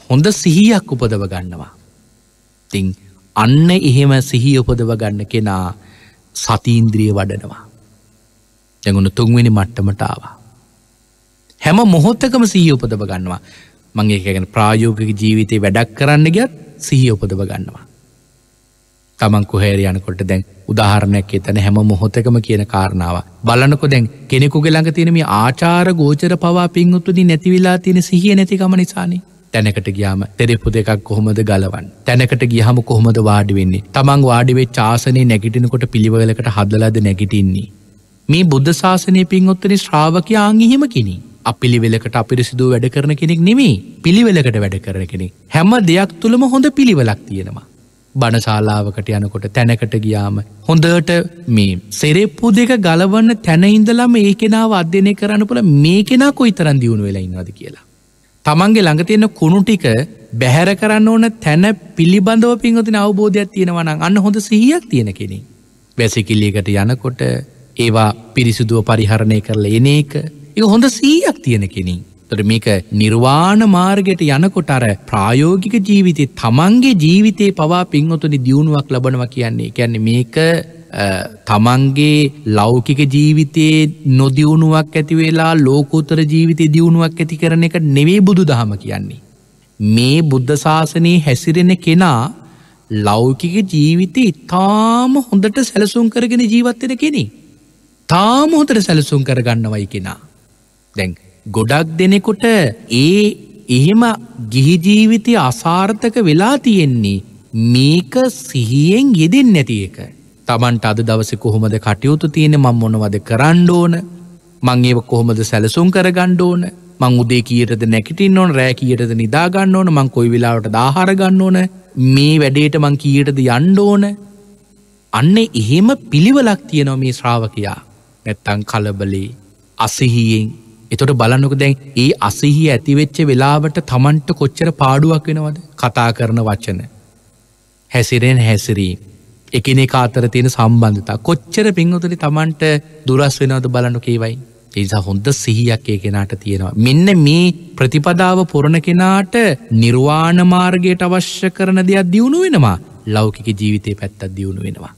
Speaker 1: හොඳ සිහියක් උපදව ගන්නවා. තිං අන්න එහෙම සිහි උපදව ගන්න කෙනා සතීන්ද්‍රිය වඩනවා. දැගුණ තුන්වෙනි මට්ටමටාව. හැම මොහොත්තකම සිහි උපදව ගන්නවා මගේ ගැන ප්‍රායෝගික ජීවිතය වැඩක් කරන්න ගත් සිහි උපදව ගන්නවා. තමන් කොහේර යනකොට දැන් උදාහරණයක් එතන හැම මොහොතකම කියන කාරණාව. බලනකො දැන් කෙනෙකුගේ ළඟ තියෙන මේ ආචාර ගෝචර පවා පින්උත්තුදී නැතිවිලා තියෙන සිහිය නැතිකම නිසානේ. තැනකට ගියාම තෙරෙප්පු දෙකක් කොහොමද ගලවන් තැනකට ගියහම කොහොමද වාඩි වෙන්නේ තමන් වාඩිවෙේ චාසනය නැගිටිනකොට පිළිවලකට හදලද නැගිටින්නේ මේ බුද්ධ ශාසනය පින් ඔත්තන ශ්‍රාවකයාංගිහිම කිනි අපිළිවෙලකට අපිරිසිදු වැඩ කරන කෙනෙක් නෙමේ පිළිවෙලකට වැඩ කරන කෙනෙක් හැම දෙයක් තුළම හොඳ පිළිවෙලක් තියෙනවා. බණශාලාවකට යනකොට තැනකට ගියාම හොඳට මේ සෙරෙප්පු දෙක ගලවන්න තැනඉඳලම ඒ කෙනාව අධ්‍යනය කරන්න පුළ මේ කෙනා කොයි තරන් දියුණු වෙලා ඉන්නවාද කියලා. තමන්ගේ ළඟ තියෙන කුණු ටික බැහැර කරන්න ඕන තැන පිළිබඳව පින්වතින අවබෝධයක් තියෙනවනම් අන්න හොඳ සිහියක් තියෙන කෙනෙ. වැසිකිල්ලියකට යනකොට ඒවා පිරිසිදුව පරිහරණය කරලා එන එක එක හොඳ සීයක් තියෙන කෙනින්. තොට මේක නිර්වාණ මාර්ගයට යනකොට අර ප්‍රායෝගික ජීවිතය තමන්ගේ ජීවිතයේ පවා පින්වතුනි දියුණුවක් ලබනවා කියන්නේ කියන්නේ මේක තමන්ගේ ලෞකික ජීවිතයේ නොදියුණුවක් ඇතිවෙලා ලෝකෝතර ජීවිතය දියුණුවක් ඇති කරන එක නෙවේ බුදු දහම කියන්නේ. මේ බුද්ධ ශාසනයේ හැසිරෙන කෙනා ලෞකික ජීවිතය ඉතාම හොඳට සැලසුම් කරගෙන ජීවත්වෙන කෙනෙ. තාම හොතට සැලසුම් කරගන්නවයි කෙනා. දැන් ගොඩක් දෙනෙකුට ඒ එහෙම ගිහිජීවිතය අසාර්ථක වෙලා තියෙන්නේ මේක සිහියෙන් යෙදෙන් නැති එක. තමන්ට අද දවස කොහොමද කටයුතු තියෙන මං මොනවද කරන්න ඕන මං ඒව කොහොමද සැලසුම් කරගන්න ඕන මං උදේ කියටද නැකටින් ඕන රෑ කියටද නිදාගන්න ඕන මං කොයි වෙලාවට දාහාරගන්න ඕන මේ වැඩේට මං කියටද යන්න ඕන අන්න එහෙම පිළිවලක් තියෙනව මේ ශ්‍රාවකයා නැත්තං කලබලේ අසිහියෙන් එතොට බලන්නක දැන් ඒ අසිහි ඇතිවෙච්ච වෙලාවට තමන්ට කොච්චර පාඩුවක් වෙනවද කතා කරන වචන. හැසිරෙන් හැසිරී. එකනෙ කාතර තියෙන සම්බන්ධතා කොච්චර පින්වතුලි තමන්ට දුරස් වෙනවද බලන්නු කේවයි. ඒසා හොඳ සිහියක් ඒ කෙනාට තියෙනවා. මෙන්න මේ ප්‍රතිපදාව පොරණ කෙනාට නිර්වාණමාර්ගයට අවශ්‍ය කරන දෙයක් දියුණු වෙනවා ලෞකික ජීවිතය පැත්තත් දියුණු වෙනවා.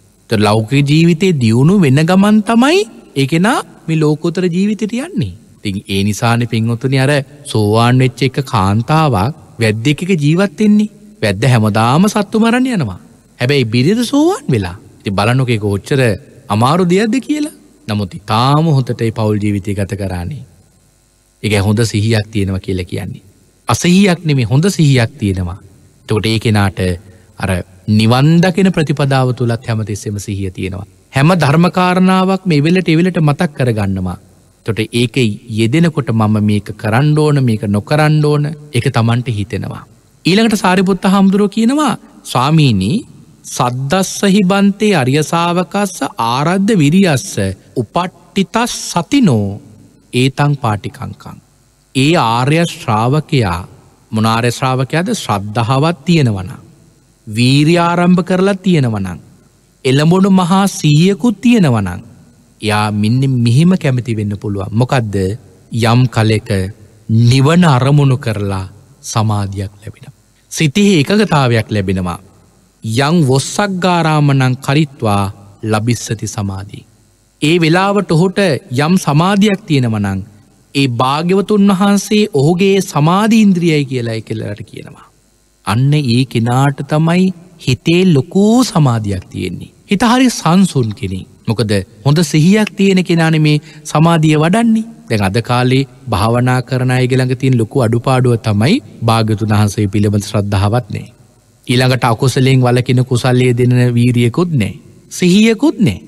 Speaker 1: ලෞකික ජීවිතය දියුණු වෙන ගමන් තමයි ඒකෙනා මේ ලෝකෝතර ජීවිතට යන්නේ. තින් ඒ නිසානෙ පින්වතුනි අර සෝවාන් වෙච්ච එක කාන්තාවක් වැද්ද එකක ජීවත්වෙන්නේ වැද්ද හැමදාම සත්තු මරණ යනවා හැබැයි බිරිද සෝවාන් වෙලා ති බලනොකේ ගෝච්චර අමාරු දෙයක්ද කියලා නමුති තාම හොතටයි පවුල් ජීවිතය ගත කරන්නේ. එක හොඳ සිහියක් තියෙනවා කියලා කියන්නේ. අසහියක් නෙමේ හොඳ සිහියක් තියෙනවා. තොට ඒ කෙනාට අර නිවන්දකෙන ප්‍රතිපදාව තුළත් හැමතිස්සෙම සිහිය තියෙනවා. හැම ධර්මකාරණාවක් මේ වෙලට එවෙලට මතක් කරගන්නවා. තොට ඒක යෙදෙනකොට මම මේක කරණ්ඩෝන මේක නොකරණ්ඩෝන එක තමන්ට හිතෙනවා. ඊළඟට සාරිපුත්ත හාමුදුරුව කියනවා ස්වාමීනී සද්දස්සහි බන්තේ අරියසාාවකස්ස ආරද්ධ විරියස්ස උපට්ටිතස් සතිනෝ ඒතං පාටිකංකං. ඒ ආර්ය ශ්‍රාවකයා මොනාර්ය ශ්‍රාවකයාද ශ්‍රද්ධාවත් තියෙනවන. වීරියාරම්භ කරලා තියෙනවනං. එළඹොඩු මහා සීයකුත් තියෙනවනං. එයා මෙන්න මෙහෙම කැමති වෙන්න පුළුවන් මොකක්ද යම් කලෙක නිවන අරමුණු කරලා සමාධයක් ලැබෙන. සිතිහි එකගතාවයක් ලැබෙනවා. යං වොස්සක්ගාරාමනං කරිත්වා ලබිස්සති සමාධී. ඒ වෙලාවට ඔහොට යම් සමාධයක් තියෙනවනං ඒ භාග්‍යවතුන් වහන්සේ ඔහුගේ සමාධීන්ද්‍රියයි කියලා කෙලට කියනවා. අන්න ඒ කෙනාට තමයි හිතේ ලොකූ සමාධයක් තියෙන්නේ. හිතහරි සංසුන් කෙනෙක්. මොකද හොඳ සිහියක් තියෙන කෙනාන මේ සමාධිය වඩන්නේ දැන් අද කාලේ භාවනා කරන අයගෙළඟතින් ලොකු අඩුපාඩුව තමයි භාගතුන් වහන්සේ පිළිබඳ ශ්‍රද්ධාවත් නෑ. ඊළඟට අකුසලෙන් වලකින කුසල්ලේ දෙන වීරියකුත් නෑ. සිහියකුත් නෑ.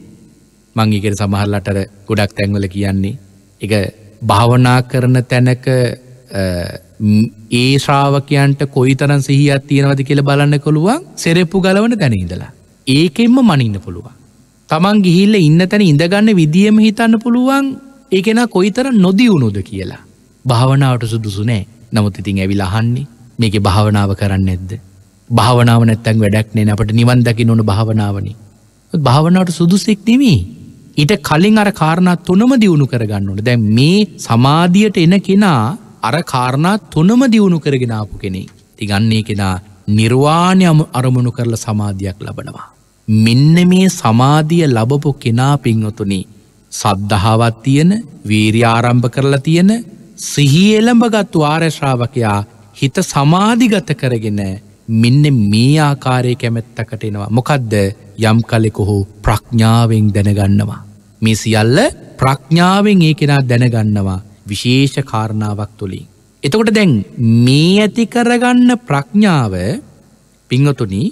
Speaker 1: මංගේකට සමහරලටර ගොඩක් තැන්වල කියන්නේ. එක භාවනා කරන තැනක ඒ ශ්‍රාවකයන්ට කොයි තරන් සිහියත් තියෙනවද කියල බලන්න කොළුවන් සෙරෙප්පු ගලවන තැන ඉඳලා. ඒකෙන්ම මනින්න පුළුවන්. තමන් ගිහිල්ල ඉන්න තැන ඉඳගන්න විදිියම හිතන්න පුළුවන් ඒකෙන කොයිතර නොදියුණුද කියලා. භාවනාවට සුදුසුනෑ නමුත් ඉතින් ඇවි ලහන්නේ මේක භාවනාව කරන්න ඇද්ද. භාවනාව නැත්තැන් වැඩක්නේ අපට නිවන්දකි නොන භාවනාවනි. භාවනාවට සුදුසෙක් නෙමී. ඉට කලින් අර කාරණා තුනම දියුණු කරගන්නට දැ මේ සමාධියට එන කෙනා අර කාරණා තුනම දියුණු කරගෙනාපු කෙනෙ. තිගන්නේ කෙනා නිර්වාණයම අරමුණු කරල සමාධයක් ලබනවා. මෙන්න මේ සමාධිය ලබපු කෙනා පින්වතුනි සද්ධාවත් තියෙන වීරියාරම්භ කරලා තියෙන සිහියලඹගත් වාරශ්‍රාවකයා හිත සමාධිගත කරගෙන මෙන්න මේ ආකාරය කැමැත්තකට එනවා. මොකදද යම් කලෙකොහු ප්‍රඥාවෙන් දැනගන්නවා. මේ සියල්ල ප්‍රඥාවෙන් ඒ කෙනා දැනගන්නවා විශේෂ කාරණාවක් තුළින්. එතකොට දැන් මේ ඇති කරගන්න ප්‍රඥාව පිංහතුනි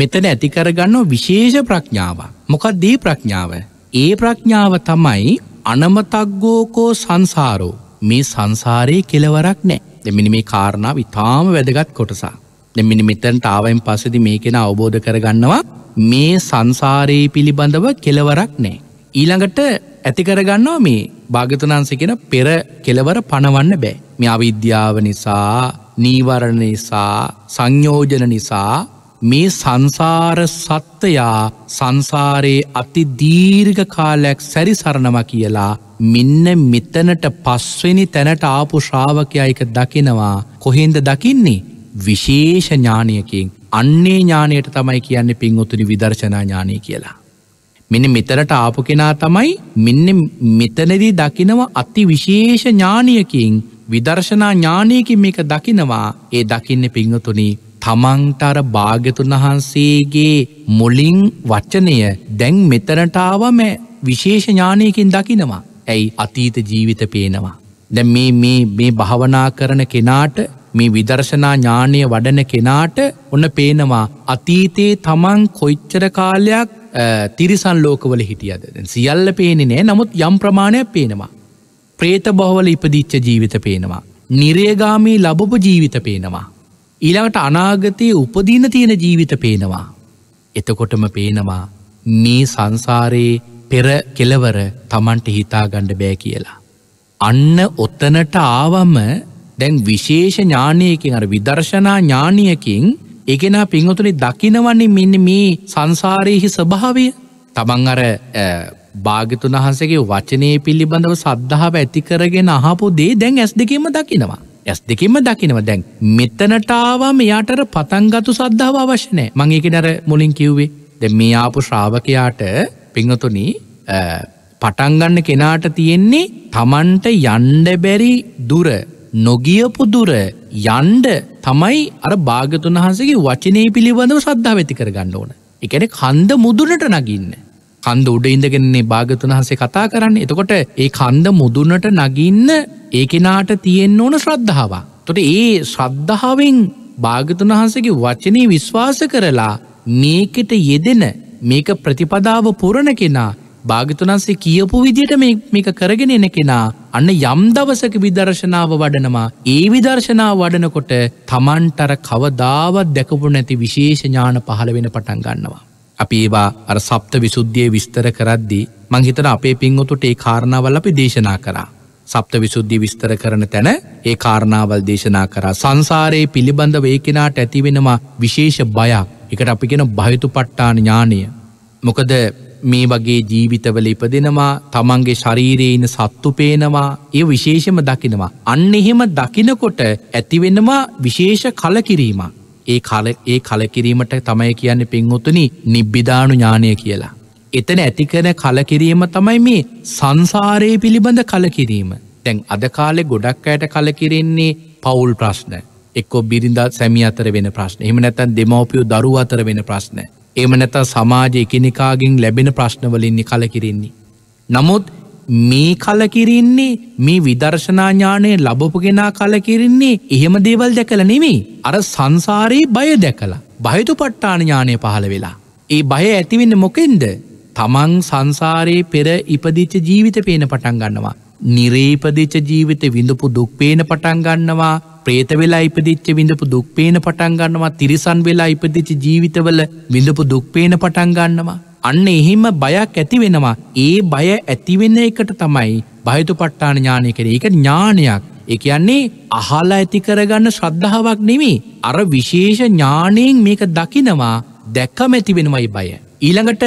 Speaker 1: මෙතන ඇති කරගන්න විශේෂ ප්‍රඥාව. මොකක්දී ප්‍රඥාව. ඒ ප්‍රඥාව තමයි අනමතක්ගෝකෝ සංසාරෝ මේ සංසාරයේ කෙලවරක් නෑ දෙමිනි මේ කාරණාව ඉතාම වැදගත් කොටසා. දෙමිනි මෙතැන්ට ආවයින් පසදි මේකෙන අවබෝධ කරගන්නවා මේ සංසාරයේ පිළිබඳව කෙලවරක් නෑ. ඊළඟට ඇතිකරගන්නවා මේ භාගතනන්සකෙන පෙර කෙලවර පණවන්න බෑ. මේ අවිද්‍යාව නිසා නීවරණ නිසා සංයෝජන නිසා මේ සංසාර සත්වයා සංසාරයේ අති දීර්ඝ කාලයක් සැරිසරණම කියලා මෙන්න මෙතනට පස්වෙනි තැනට ආපු ශ්‍රාවකයා එක දකිනවා කොහෙන්ද දකින්නේ විශේෂ ඥානයකින් අන්නේ ඥානයට තමයි කියන්නේ පින්වතුනි විදර්ශනා ඥානය කියලා. මෙන්න මෙතනට ආපු කෙනා තමයි මෙන්න මෙතනදී දකිනවා අති විශේෂ ඥානයකින් විදර්ශනා ඥානයකින් මේක දකිනවා ඒ දකින්න පිංහතුනී තමන්ටර භාගතුන් වහන්සේගේ මුලින් වචනය දැන් මෙතනටාවම විශේෂඥානයකින් දකිනවා. ඇයි අතීත ජීවිත පේනවා. දැ මේ මේ මේ භාවනා කරන කෙනාට මේ විදර්ශනා ඥානය වඩන කෙනාට ඔන්න පේනවා අතීතයේ තමන් කොච්චර කාලයක් තිරිසන් ලෝකවල හිටියද සියල්ල පේනෙ නෑ නමුත් යම් ප්‍රමාණයක් පේනවා. ප්‍රේත බහවල ඉපදිච්ච ජීවිත පේනවා. නිරේගාමී ලබපු ජීවිත පේනවා. ඊළඟට අනාගතයේ උපදින තියෙන ජීවිත පේනවා. එතකොටම පේනවා මේ සංසාරයේ පෙර කෙලවර තමන්ට හිතාගණ්ඩ බෑ කියලා. අන්න ඔත්තනට ආවම දැන් විශේෂ ඥානයකින් අර විදර්ශනා ඥානයකින් එකෙන පින්වතුනි දකිනවන්නේ මෙන්න මේ සංසාරයහි ස්වභාවය තමන් අර භාගතුන් වහන්සගේ වචනය පිළිබඳව සද්ධාව ඇතිකරගෙන අහපු දේ දැන් ඇස් දෙකීම දකිනවා. ඇස් දෙකෙන්ම දකිනව දැන් මෙතනටාවම යාටර පතන්ගතු සද්ධාව අවශ්‍යනෑ මංඒක නර මුලින් කිව්වේ ද මේ ආපු ශ්‍රාවකයාට පිංහතුනි පටන්ගන්න කෙනාට තියෙන්නේ තමන්ට යන්ඩ බැරි දුර නොගියපු දුර යන්ඩ තමයි අර භාගතුන් වහන්සගේ වචනය පිළිබඳව සද්ධා වෙති කරගන්න ඕන එකන කන්ද මුදුනට නගින්න කන්ද උඩ ඉඳගෙනන්නේ භාගතුන් වහසේ කතා කරන්න එතකොට ඒ කන්ද මුදුනට නගින්න ඒ කෙනාට තියෙන් ඕන ශ්‍රද්ධාවක්. තොට ඒ ශ්‍රද්ධාවෙන් භාගතුන් වහන්සගේ වචනය විශ්වාස කරලා මේකට යෙදෙන මේක ප්‍රතිපදාව පුරණ කෙනා භාගතුනන්සේ කියපු විදියට මේක කරගෙන එන කෙනා අන්න යම් දවසක විදර්ශනාව වඩනවා ඒ විදර්ශනාව වඩනකොට තමන්ටර කවදාවත් දැකපු නැති විශේෂඥාන පහළ වෙන පටන් ගන්නවා. අපි ඒවා අර සප්ත විසුද්ධිය විස්තර කරද්දී මංහිතර අපේ පින්වතුට ඒ කාරණාවල් අපි දේශනා කරා. සප්ත විසුද්ධි විස්තර කරන තැන ඒ කාරණාවල් දේශනා කරා සංසාරයේ පිළිබඳ වේකෙනාට ඇතිවෙනවා විශේෂ බයක් එකට අපිගෙන භයුතු පට්ටාන ඥානය. මොකද මේ වගේ ජීවිතවල ඉපදෙනවා තමන්ගේ ශරීරයඉන සත්තු පේනවා ඒ විශේෂම දකිනවා. අන්න එහෙම දකිනකොට ඇතිවෙනවා විශේෂ කලකිරීම. ඒ කල ඒ කලකිරීමට තමයි කියන්න පෙන්වොතුනි නිබ්බිධානු ඥානය කියලා. එතන ඇතිකන කලකිරීම තමයි මේ සංසාරයේ පිළිබඳ කලකිරීම. තැන් අද කාලෙ ගොඩක් අයට කලකිරෙන්නේ පවුල් ප්‍රශ්න. එක්කෝ බිරිඳත් සැමි අතර වෙන ප්‍රශ්න එහම නැතන් දෙමවපියෝ දරු අතර වෙන ප්‍රශ්න. එම නැත සමාජ එකනිකාගෙන් ලැබෙන ප්‍රශ්නවලින්නේ කලකිරෙන්නේ. නමුත් මේ කලකිරන්නේ මේ විදර්ශනාඥානය ලබපුගෙනා කලකිරන්නේ එහෙම දේවල් දැකල නෙමේ අර සංසාරයේ බය දැකලා. බහිතු පට්ටානඥානය පහළ වෙලා. ඒ බය ඇතිවෙන්න මොකෙන්ද තමන් සංසාරයේ පෙර ඉපදිච්ච ජීවිත පේන පටන් ගන්නවා. නිරේපදිච්ච ජීවිත විඳපු දුක්පේන පටන් ගන්නවා ප්‍රේත වෙලා ඉපදිච්ච විඳපු දුක්පේන පටන් ගන්නවා තිරිසන් වෙලා ඉපදිච්ච ජීවිතවල විඳපු දුක්පේන පටන් ගන්නවා. අන්න එහෙම බයක් ඇති වෙනවා. ඒ බය ඇතිවෙන එකට තමයි බහිතු පට්ටාන ඥානය කර එක ඥානයක් එකයන්නේ අහලා ඇති කරගන්න ශ්‍රද්ධාවක් නෙමේ අර විශේෂ ඥානයෙන් මේක දකිනවා දැක්කම ඇතිවෙනමයි බය. ඊළඟට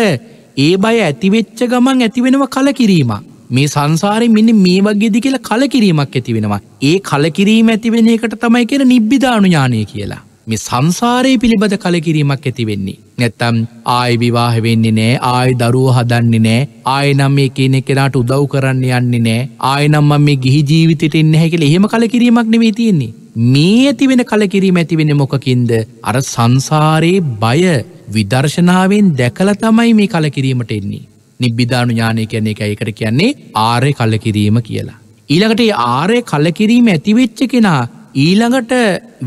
Speaker 1: ඒ බය ඇතිවෙච්ච ගමන් ඇතිවෙනව කලකිරීම. මේ සංසාරය මෙන්න මේ වගේදි කියලා කලකිරීමක් ඇතිවෙනවා. ඒ කලකිරීම ඇතිවෙන එකට තමයි කියෙන නිබ්බිධානු ඥානය කියලා. මේ සංසාරයේ පිළිබඳ කලකිරීමක් ඇතිවෙන්නේ. නැත්තම් ආය විවාහ වෙන්නේ නෑ ආය දරුව හදන්නේ නෑ ආය නම් මේ කියන කෙනාට උදව් කරන්න යන්නේ නෑ ආය නම්ම මේ ගිහි ජීවිතට එන්න හැකිල එහෙම කලකිරීමක් නෙවේ තියෙන්නේ. මේ ඇතිවෙන කලකිරීම ඇතිවෙන මොකකින්ද අර සංසාරයේ බය විදර්ශනාවෙන් දැකල තමයි මේ කලකිරීමට එන්නේ. නිබ්බිධානු ඥානය කියන්නේ එක එකට කියන්නේ ආරය කල්ලකිරීම කියලා. ඊළඟට ආරය කල්ලකිරීම ඇතිවෙච්ච කෙනා ඊළඟට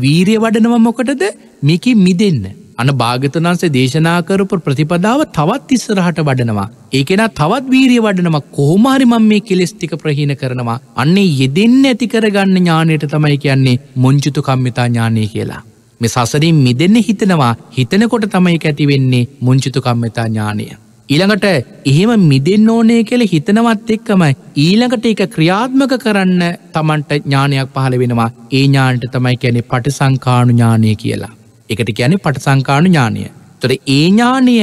Speaker 1: වීරය වඩනව මොකටද මේක මිදන්න. අන භාගතනන්සේ දේශනාකරපු ප්‍රතිපදාව තවත් ඉස්සරහට වඩනවා. ඒකෙන තවත් වීරිය වඩනම කොහොමහරි මං මේ කෙලෙස්තික ප්‍රහීන කරනවා. අන්නේ යෙදෙන්න ඇතිකරගන්න ඥානයට තමයි කියන්නේ මුංචුතු කම්මිතා ඥානය කියලා. මේ සසරින් මිදෙන්න හිතනවා හිතනකොට තමයි ඇතිවෙන්නේ මුංචිතුකම්මතා ඥානය. ඊළඟට එහෙම මිදෙන් ඕනේ කෙළ හිතනවත් එක්කම ඊළඟට එක ක්‍රියාත්මක කරන්න තමන්ට ඥානයක් පහළ වෙනවා ඒ ඥාන්ට තමයි කියැනෙ පට සංකානු ඥානය කියලා. එකට කියැනෙ පට සංකානු ඥානය. තොර ඒ ඥානය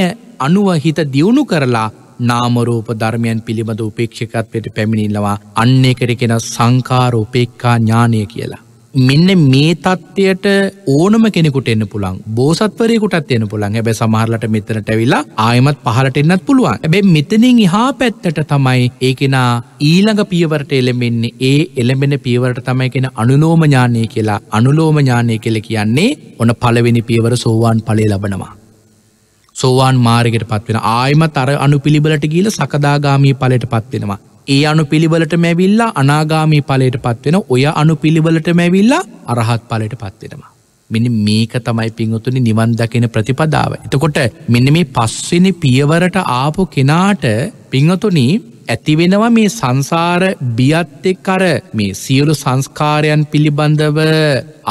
Speaker 1: අනුව හිත දියුණු කරලා නාමරූප ධර්මයන් පිළිබඳ උපේක්ෂකත්වයට පැමිණිල්ලවා අන්නේ කරකෙන සංකාර උපේක්කා ඥානය කියලා. මෙන්න මේ තත්ත්වයට ඕනම කෙනෙකුට එන්න පුළන් බෝසත්වරයකුටත් එන පුළන් හැබැ සමහරලට මෙතනට විලා ආයමත් පහලට එන්නත් පුළුවන් ඇබැ මෙතනින් ඉහා පැත්තට තමයි ඒකෙනා ඊළඟ පියවරට එළමෙන්නේ ඒ එළඹෙන පියවරට තමයි කෙන අනුලෝම ඥානය කියලා අනුලෝම ඥානය කෙල කියන්නේ ඔන පලවෙනි පියවර සෝවාන් පලේ ලබනවා. සෝවාන් මාර්ගයට පත්වෙන ආයම තර අනු පිළිබලට ගීල සකදාගාමී පලට පත්වෙනවා ඒ අනු පිළිබලට මැවිල්ලා අනාගාමී පලයට පත්වෙන ඔය අනු පිළිබලට මැවිල්ලා අරහත් පලට පත්වෙනවා. මෙනි මේක තමයි පින්වතුනි නිවන් දකින ප්‍රතිපදාව. එතකොට මෙන්න මේ පස්වෙනි පියවරට ආපු කෙනාට පිංහතුනි ඇතිවෙනවා මේ සංසාර බියත්තෙක් කර මේ සියලු සංස්කාරයන් පිළිබඳව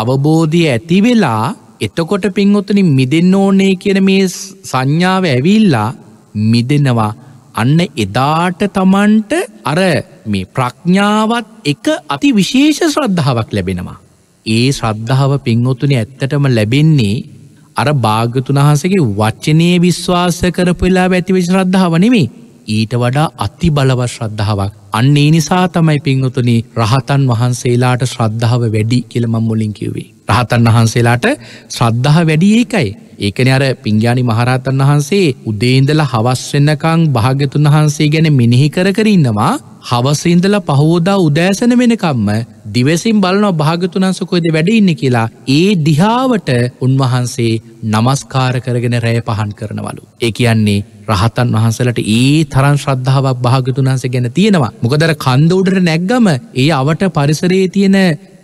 Speaker 1: අවබෝධය ඇතිවෙලා එතකොට පින්වතුනි මිදන්න ඕනේ කියන මේ සංඥාව ඇවිල්ලා මිදෙනවා අන්න එදාට තමන්ට අර මේ ප්‍රඥාවත් එක අති විශේෂ ශ්‍රද්ධාවක් ලැබෙනවා. ඒ ශ්‍රද්ධාව පින්වතුනි ඇත්තටම ලැබෙන්නේ අර භාග්‍යතුන් වහන්සේගේ වචනේ විශ්වාස කරපු වෙලාව ඇතිවෙච්ච ශ්‍රද්ධාව නෙමෙයි. ඊට වඩා අති බලවත් ශ්‍රද්ධාවක්. අන්න ඒ නිසා තමයි පින්වතුනි රහතන් වහන්සේලාට ශ්‍රද්ධාව වැඩි කියලා මම මුලින් කිව්වේ. රහතන් වහන්සේලාට ශ්‍රද්ධාව වැඩි ඒකයි. ඒකන අර පිංගානි මහරහතන් වහන්සේ උදේන්දල හවස්වෙන්නකං භාගතුන් වහන්සේ ගැන මිනිහි කර කරඉන්නවා හවසඉඳල පහෝදා උදෑසන වෙනකම්ම දිවසින් බලනව භාගතුනන්සකොයිද වැඩඉන්න කියලා ඒ දිහාවට උන්වහන්සේ නමස්කාර කරගෙන රෑ පහන් කරනවලු. ඒ කියන්නේ රහතන් වහන්සලට ඒ තරන් ශ්‍රද්ධාවක් භාගතුන්හස ගැන තියෙනවා. මොකදර කන්ද උඩට නැක්ගම ඒ අවට පරිසරේ තියෙන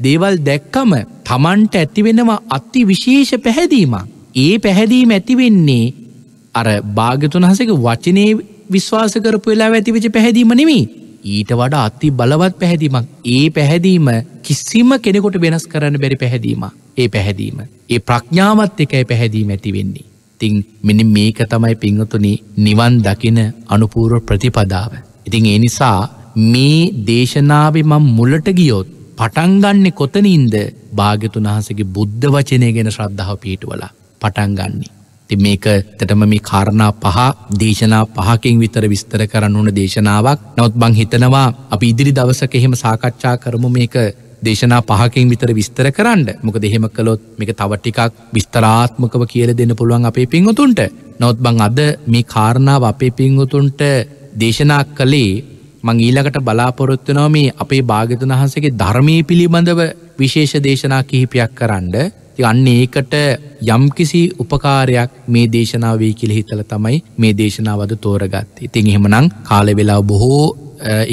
Speaker 1: දේවල් දැක්කම තමන්ට ඇතිවෙනවා අති විශේෂ පැහැදීමක්. ඒ පැහැදීම ඇති වෙන්නේ අර භාගතුන් හසක වචනය විශ්වාස කරපු වෙලා ඇතිවෙච පැහැදීම නෙමි ඊට වඩා අත්ති බලවත් පැහැදීමක් ඒ පැහැදීම කිසිම කෙනෙකොට වෙනස් කරන්න බැරි පැහැදීම ඒ පැහැදීම ඒ ප්‍රඥාවත් එකයි පැහැදීම ඇති වෙන්නේ තිං මෙනි මේක තමයි පිංහතුනි නිවන් දකින අනුපූර්ව ප්‍රතිපදාව ඉතිං ඒ නිසා මේ දේශනාව මං මුලට ගියොත් පටන්ගන්නේ කොතනින්ද භාගතුන් වහසගේ බුද්ධ වචනය ගැෙන ශ්‍රද්ධාව පිහිටුවලා පටන් ගන්නේ. ති මේක තටම මේ කාරණා පහ දේශනා පහකින් විතර විස්තර කරන්න ඕන දේශනාවක් නොත් බං හිතනවා අපි ඉදිරි දවසක එහෙම සාකච්ඡා කරමු මේක දේශනා පහකින් විතර විස්තර කරන්න මොක දෙහෙම කළොත් මේක තවටිකක් විස්තරාත්මකව කියල දෙන්න පුළුවන් අපේ පින්වතුන්ට නොත් බං අද මේ කාරණාව අපේ පින්වතුන්ට දේශනා කළේ මං ඊලකට බලාපොරොත්වනෝ මේ අපේ භාගතුන් වහන්සගේ ධර්මය පිළිබඳව විශේෂ දේශනා කිහිපයක් කරන්න යන්න ඒකට යම්කිසි උපකාරයක් මේ දේශනාවේ කියල හිතල තමයි මේ දේශනාවද තෝරගත් ඉතින් එහෙමනං කාල වෙලා බොහෝ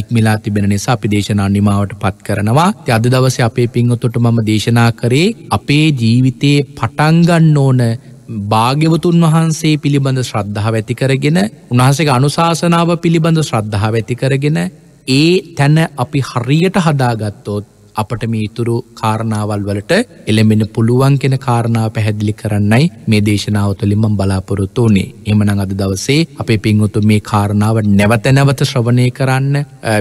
Speaker 1: ඉක්මිලා තිබෙන නිසා අපි දේශනා නිමාවට පත් කරනවා අද දවස අපේ පින්වතුට මම දේශනා කරේ අපේ ජීවිතයේ පටන්ගන්න ඕන භාග්‍යවතුන් වහන්සේ පිළිබඳ ශ්‍රද්ධාව ඇති කරගෙන උන්හන්සේ අනුශාසනාව පිළිබඳ ශ්‍රද්ධාව ඇති කරගෙන ඒ තැන අපි හරියට හදාගත්තොත් අපට මේ ඉතුරු කාරණාවල් වලට එළමෙන පුළුවන් කෙන කාරණාව පැහැදිලි කරන්නයි මේ දේශනාව තුළින්ම බලාපොරොත්තු වනේ එමනං අද දවසේ අපේ පින්වුතු මේ කාරණාව නැවත නැවත ශ්‍රවණය කරන්න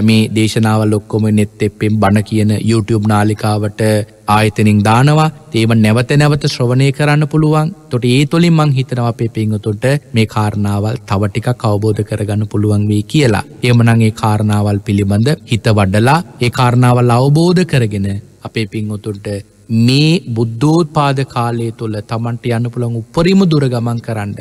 Speaker 1: මේ දේශනාව ලොක්කොම නෙත් එපෙන් බණ කියන YouTube නාලිකාවට ආයතනින් දානවා ඒව නැවත නැවත ශ්‍රවණය කරන්න පුළුවන් තොට ඒ තුළින් මං හිතනවා අපේ පිංහතුොට මේ කාරණාවල් තවටික කවබෝධ කරගන්න පුළුවන් වී කියලා. එමනං ඒ කාරණාවල් පිළිබඳ හිත වඩලා ඒ කාරණාවල් අවබෝධ කරගෙන අපේ පිංහතුන්ට මේ බුද්ධෝත්පාද කාලය තුළ තමන්ට යන්න පුළන් උපරිම දුරගමන් කරන්න.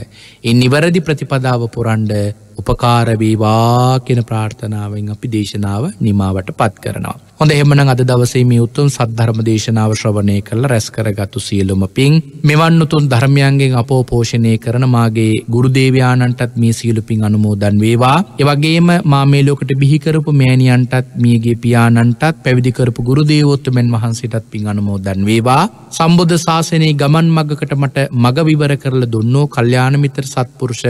Speaker 1: එ නිවැරදි ප්‍රතිපදාව පුරන්ඩ උපකාරවේවා කෙන ප්‍රාර්ථනාවෙන් අපි දේශනාව නිමාවට පත් කරනවා. හොඳ එහමන අද දවසේ මියුතුන් සද්ධර්ම දේශනාව ශ්‍රවණය කළ රැස් කරගතු සියලුම පින් මෙවන්නතුන් ධර්මයන්ගෙන් අපෝ පෝෂණය කරන මාගේ ගුරුදේවයාණන්ටත් මේ සියලු පින් අනුමෝදන් වේවා එවගේම මාමේලෝකට බිහිකරපු මෑණියන්ටත් මියගේ පියාණන්ටත් පැවිදිකරපු ගුරුදේවෝත්තුමන් වහන්සේටත් පින් අනුමෝදන් වේවා සම්බුධ ශාසනයේ ගමන් මගකට මට මගවිවර කරල දුන්නෝ කල්්‍යානමිතර සත්පුරුෂ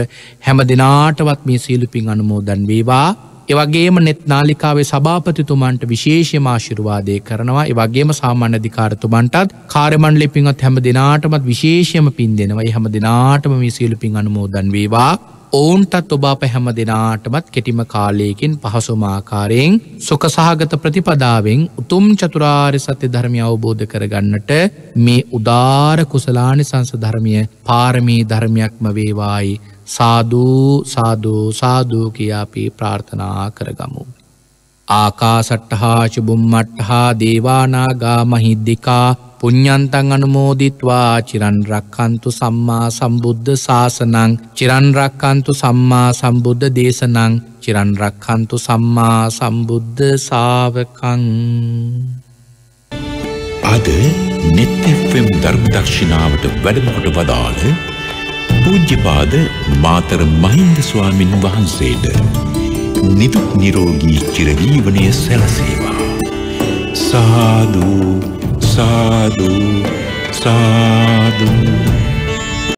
Speaker 1: හැම දෙනාටවත් මේ සියලු පින් අනුමෝදන් වේවා. එවගේම නෙත් නාලිකාවේ සභාපතිතුමන්ට විශේෂම ආශිර්වාදය කරනවා එවගේම සාමාන්‍යධිකාරතුමන්ටත් කාරමණ්ලි පින්වත් හැම දෙනාටමත් විශේෂම පින් දෙනවා හැම දෙනාටම මේ සියලු පින් අනුමෝදන් වේවා. ඔවුන්ටත් ඔබ අප හැම දෙනාටමත් කෙටිම කාලයකින් පහසුමාකාරයෙන් සොකසාගත ප්‍රතිපදාවෙන් උතුම් චතුරාර් සත්‍ය ධර්මය අවබෝධ කරගන්නට මේ උදාර කුසලානි සංසධර්මය පාරමී ධර්මයක්ම වේවායි සාධූ සාධූ සාධූ කියාපී ප්‍රාර්ථනා කරගමු. ආකාසට්ටහාච බුම්මට්හා දේවානාගා මහිද්දිකා පුඤ්ඥන්තන් අනුමෝදිත්වා චිරන්රක්කන්තු සම්මා සම්බුද්ධ ශාසනං චිරන්රක්කන්තු සම්මා සම්බුද්ධ දේශනං චිරන්රක්කන්තු සම්මා සම්බුද්ධ සාාවකං අද නෙත්තැම් ධර්ම දක්ෂිනාවට වැඩමකොට වදාළ පූජ්‍යපාද මාතර මහින්ද ස්වාමින් වහන්සේට නිදුක් නිරෝගී චිරජීවනය සැලසේවා. සාදු සාදු සාදුු